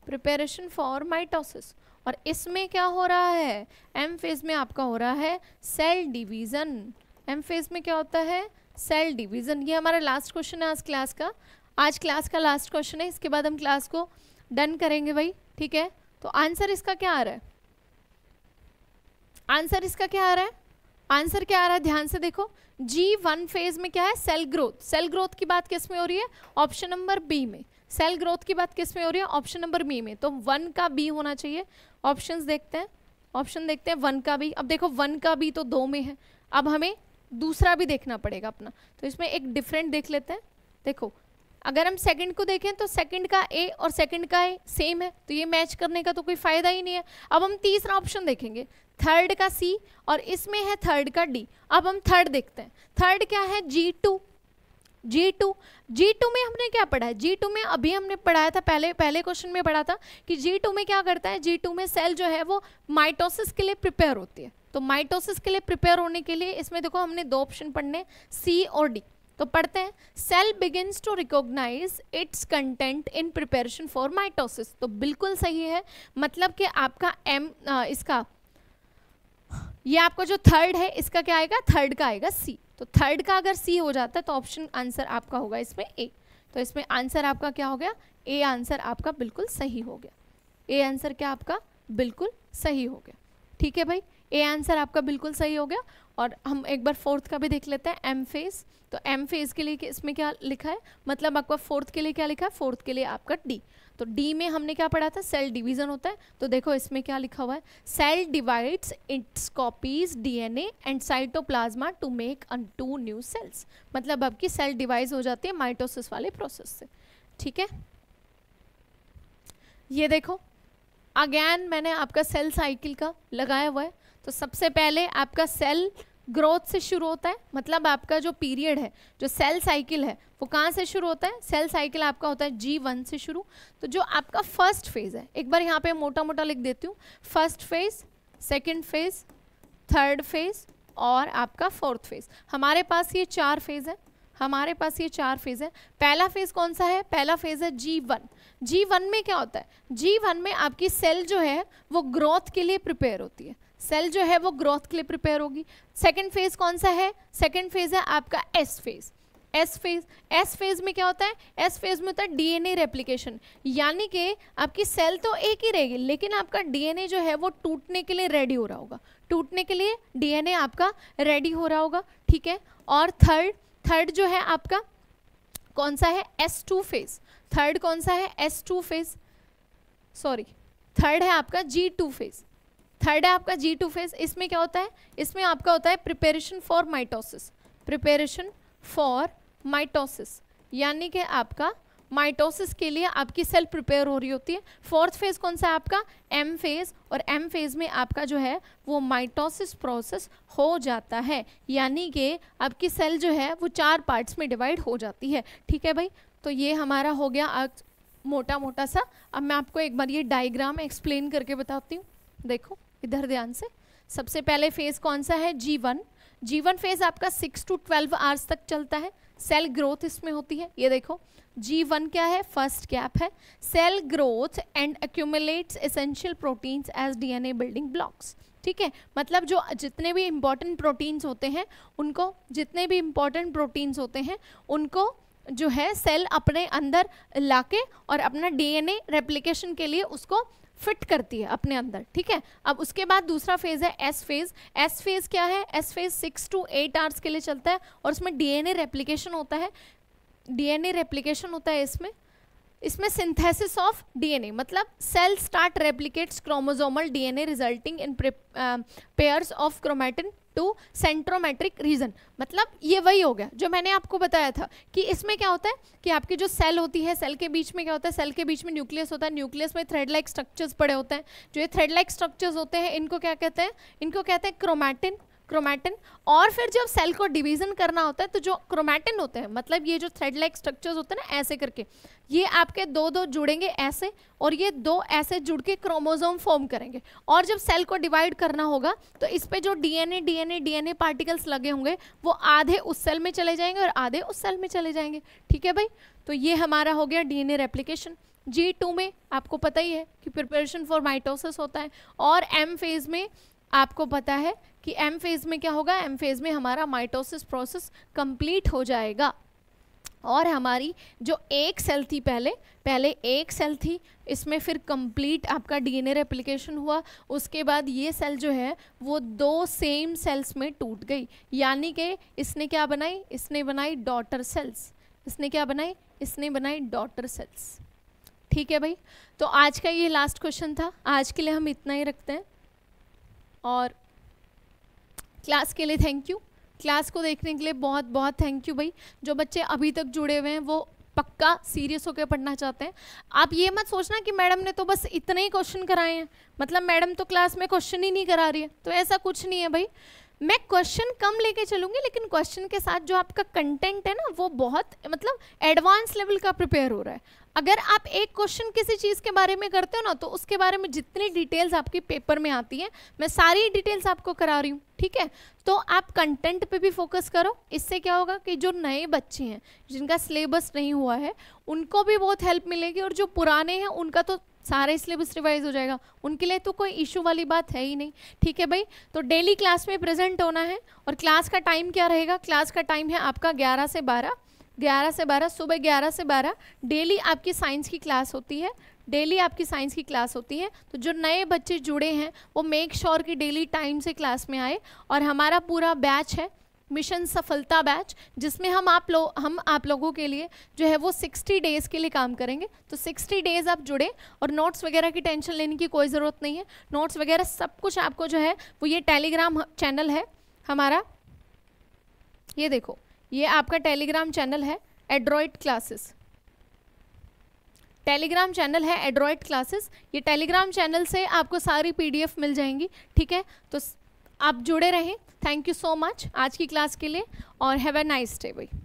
preparation for mitosis और इसमें क्या हो रहा है एम फेज़ में आपका हो रहा है सेल डिवीज़न एम फेज़ में क्या होता है सेल डिवीज़न ये हमारा लास्ट क्वेश्चन है आज क्लास का आज क्लास का लास्ट क्वेश्चन है इसके बाद हम क्लास को डन करेंगे भाई ठीक है तो आंसर इसका क्या आ रहा है आंसर इसका क्या आ रहा है आंसर क्या आ रहा है ध्यान से देखो जी वन फेज में क्या है सेल ग्रोथ सेल ग्रोथ की बात किस में हो रही है ऑप्शन नंबर बी में सेल ग्रोथ की बात किस में हो रही है ऑप्शन नंबर बी में तो वन का बी होना चाहिए ऑप्शन देखते हैं ऑप्शन देखते हैं वन का बी अब देखो वन का बी तो दो में है अब हमें दूसरा भी देखना पड़ेगा अपना तो इसमें एक डिफरेंट देख लेते हैं देखो अगर हम सेकंड को देखें तो सेकंड का ए और सेकंड का ए सेम है तो ये मैच करने का तो कोई फायदा ही नहीं है अब हम तीसरा ऑप्शन देखेंगे थर्ड का सी और इसमें है थर्ड का डी अब हम थर्ड देखते हैं थर्ड क्या है G two G two G two में हमने क्या पढ़ा है जी टू में अभी हमने पढ़ाया था पहले पहले क्वेश्चन में पढ़ा था कि जी टू में क्या करता है जी टू में सेल जो है वो माइटोसिस के लिए प्रिपेयर होती है तो माइटोसिस के लिए प्रिपेयर होने के लिए इसमें देखो हमने दो ऑप्शन पढ़ने सी और डी तो पढ़ते हैं cell begins to recognize its content in preparation for mitosis तो बिल्कुल सही है मतलब कि आपका एम आ, इसका ये आपका जो थर्ड है इसका क्या आएगा थर्ड का आएगा सी तो थर्ड का अगर सी हो जाता है तो ऑप्शन आंसर आपका होगा इसमें ए तो इसमें आंसर आपका क्या हो गया ए आंसर आपका बिल्कुल सही हो गया ए आंसर क्या आपका बिल्कुल सही हो गया ठीक है भाई ए आंसर आपका बिल्कुल सही हो गया और हम एक बार फोर्थ का भी देख लेते हैं एम फेज तो एम फेज के लिए इसमें क्या लिखा है मतलब आपका फोर्थ के लिए क्या लिखा है फोर्थ के लिए आपका डी तो डी में हमने क्या पढ़ा था सेल डिवीजन होता है तो देखो इसमें क्या लिखा हुआ है cell divides its copies DNA and cytoplasm to make an two new cells मतलब आपकी सेल डिवाइज हो जाती है माइटोसिस वाले प्रोसेस से ठीक है ये देखो अगैन मैंने आपका सेल साइकिल का लगाया हुआ है तो सबसे पहले आपका सेल ग्रोथ से शुरू होता है मतलब आपका जो पीरियड है जो सेल साइकिल है वो कहाँ से शुरू होता है सेल साइकिल आपका होता है जी वन से शुरू तो जो आपका फर्स्ट फेज़ है एक बार यहाँ पे मोटा मोटा लिख देती हूँ first phase second phase third phase और आपका फोर्थ फेज़ हमारे पास ये चार फेज़ है हमारे पास ये चार फेज़ है पहला फेज़ कौन सा है पहला फेज़ है जी वन जी वन में क्या होता है जी वन में आपकी सेल जो है वो ग्रोथ के लिए प्रिपेयर होती है सेल जो है वो ग्रोथ के लिए प्रिपेयर होगी सेकेंड फेज कौन सा है सेकेंड फेज है आपका S phase S phase S phase में क्या होता है एस फेज में होता है डीएनए रेप्लिकेशन यानी कि आपकी सेल तो एक ही रहेगी लेकिन आपका डीएनए जो है वो टूटने के लिए रेडी हो रहा होगा टूटने के लिए डीएनए आपका रेडी हो रहा होगा ठीक है और थर्ड थर्ड जो है आपका कौन सा है एस टू फेज थर्ड कौन सा है S two phase sorry third है आपका जी टू फेज थर्ड है आपका जी टू फेज इसमें क्या होता है इसमें आपका होता है preparation for mitosis preparation for mitosis यानी कि आपका माइटोसिस के लिए आपकी सेल प्रिपेयर हो रही होती है फोर्थ फेज कौन सा है आपका एम फेज और एम फेज में आपका जो है वो माइटोसिस प्रोसेस हो जाता है यानी कि आपकी सेल जो है वो चार पार्ट्स में डिवाइड हो जाती है ठीक है भाई तो ये हमारा हो गया आज मोटा मोटा सा अब मैं आपको एक बार ये डायग्राम एक्सप्लेन करके बताती हूँ देखो इधर ध्यान से सबसे पहले फेज कौन सा है G one G one phase आपका सिक्स टू ट्वेल्व आवर्स तक चलता है सेल ग्रोथ इसमें होती है ये देखो जी वन क्या है फर्स्ट गैप है cell growth and accumulates essential proteins as DNA building blocks ठीक है मतलब जो जितने भी इम्पॉर्टेंट प्रोटीन्स होते हैं उनको जितने भी इम्पॉर्टेंट प्रोटीन्स होते हैं उनको जो है सेल अपने अंदर लाके और अपना डीएनए रेप्लिकेशन के लिए उसको फिट करती है अपने अंदर ठीक है अब उसके बाद दूसरा फेज है एस फेज एस फेज क्या है S phase six to eight hours के लिए चलता है और उसमें डीएनए रेप्लीकेशन होता है डीएनए रेप्लीकेशन होता है इसमें इसमें सिंथेसिस ऑफ डीएनए मतलब cell start replicates chromosomal DNA resulting in pairs of chromatin to centrometric region मतलब ये वही हो गया जो मैंने आपको बताया था कि इसमें क्या होता है कि आपकी जो सेल होती है सेल के बीच में क्या होता है सेल के बीच में न्यूक्लियस होता है न्यूक्लियस में थ्रेड लाइक स्ट्रक्चर्स पड़े होते हैं जो ये थ्रेड लाइक स्ट्रक्चर्स होते हैं इनको क्या कहते हैं इनको कहते हैं क्रोमैटिन क्रोमैटिन और फिर जब सेल को डिवीजन करना होता है तो जो क्रोमैटिन होते हैं मतलब ये जो थ्रेड लाइक स्ट्रक्चर्स होते हैं ना ऐसे करके ये आपके दो दो जुड़ेंगे ऐसे और ये दो ऐसे जुड़ के क्रोमोजोम फॉर्म करेंगे और जब सेल को डिवाइड करना होगा तो इस पर जो डीएनए डीएनए डीएनए पार्टिकल्स लगे होंगे वो आधे उस सेल में चले जाएंगे और आधे उस सेल में चले जाएंगे ठीक है भाई तो ये हमारा हो गया डीएनए रेप्लिकेशन जी टू में आपको पता ही है कि प्रिपरेशन फॉर माइटोसिस होता है और एम फेज में आपको पता है कि एम फेज़ में क्या होगा एम फेज़ में हमारा माइटोसिस प्रोसेस कंप्लीट हो जाएगा और हमारी जो एक सेल थी पहले पहले एक सेल थी इसमें फिर कंप्लीट आपका डीएनए रेप्लिकेशन हुआ उसके बाद ये सेल जो है वो दो सेम सेल्स में टूट गई यानी कि इसने क्या बनाई इसने बनाई डॉटर सेल्स इसने क्या बनाई इसने बनाई डॉटर सेल्स ठीक है भाई तो आज का ये लास्ट क्वेश्चन था आज के लिए हम इतना ही रखते हैं और क्लास के लिए थैंक यू क्लास को देखने के लिए बहुत बहुत थैंक यू भाई जो बच्चे अभी तक जुड़े हुए हैं वो पक्का सीरियस होकर पढ़ना चाहते हैं आप ये मत सोचना कि मैडम ने तो बस इतने ही क्वेश्चन कराए हैं मतलब मैडम तो क्लास में क्वेश्चन ही नहीं करा रही है तो ऐसा कुछ नहीं है भाई मैं क्वेश्चन कम लेके चलूंगी लेकिन क्वेश्चन के साथ जो आपका कंटेंट है ना वो बहुत मतलब एडवांस लेवल का प्रिपेयर हो रहा है अगर आप एक क्वेश्चन किसी चीज़ के बारे में करते हो ना तो उसके बारे में जितनी डिटेल्स आपकी पेपर में आती है मैं सारी डिटेल्स आपको करा रही हूँ ठीक है तो आप कंटेंट पे भी फोकस करो इससे क्या होगा कि जो नए बच्चे हैं जिनका सिलेबस नहीं हुआ है उनको भी बहुत हेल्प मिलेगी और जो पुराने हैं उनका तो सारे सिलेबस रिवाइज हो जाएगा उनके लिए तो कोई इशू वाली बात है ही नहीं ठीक है भाई तो डेली क्लास में प्रेजेंट होना है और क्लास का टाइम क्या रहेगा क्लास का टाइम है आपका ग्यारह से बारह ग्यारह से बारह सुबह ग्यारह से बारह डेली आपकी साइंस की क्लास होती है डेली आपकी साइंस की क्लास होती है तो जो नए बच्चे जुड़े हैं वो मेक श्योर sure कि डेली टाइम से क्लास में आए और हमारा पूरा बैच है मिशन सफलता बैच जिसमें हम आप लोग हम आप लोगों के लिए जो है वो 60 डेज़ के लिए काम करेंगे तो 60 डेज़ आप जुड़े और नोट्स वगैरह की टेंशन लेने की कोई ज़रूरत नहीं है नोट्स वगैरह सब कुछ आपको जो है वो ये टेलीग्राम चैनल है हमारा ये देखो ये आपका टेलीग्राम चैनल है एड्रॉइड क्लासेस टेलीग्राम चैनल है एड्रॉयड क्लासेस ये टेलीग्राम चैनल से आपको सारी पीडीएफ मिल जाएंगी ठीक है तो आप जुड़े रहें थैंक यू सो मच आज की क्लास के लिए और हैव अ नाइस डे भाई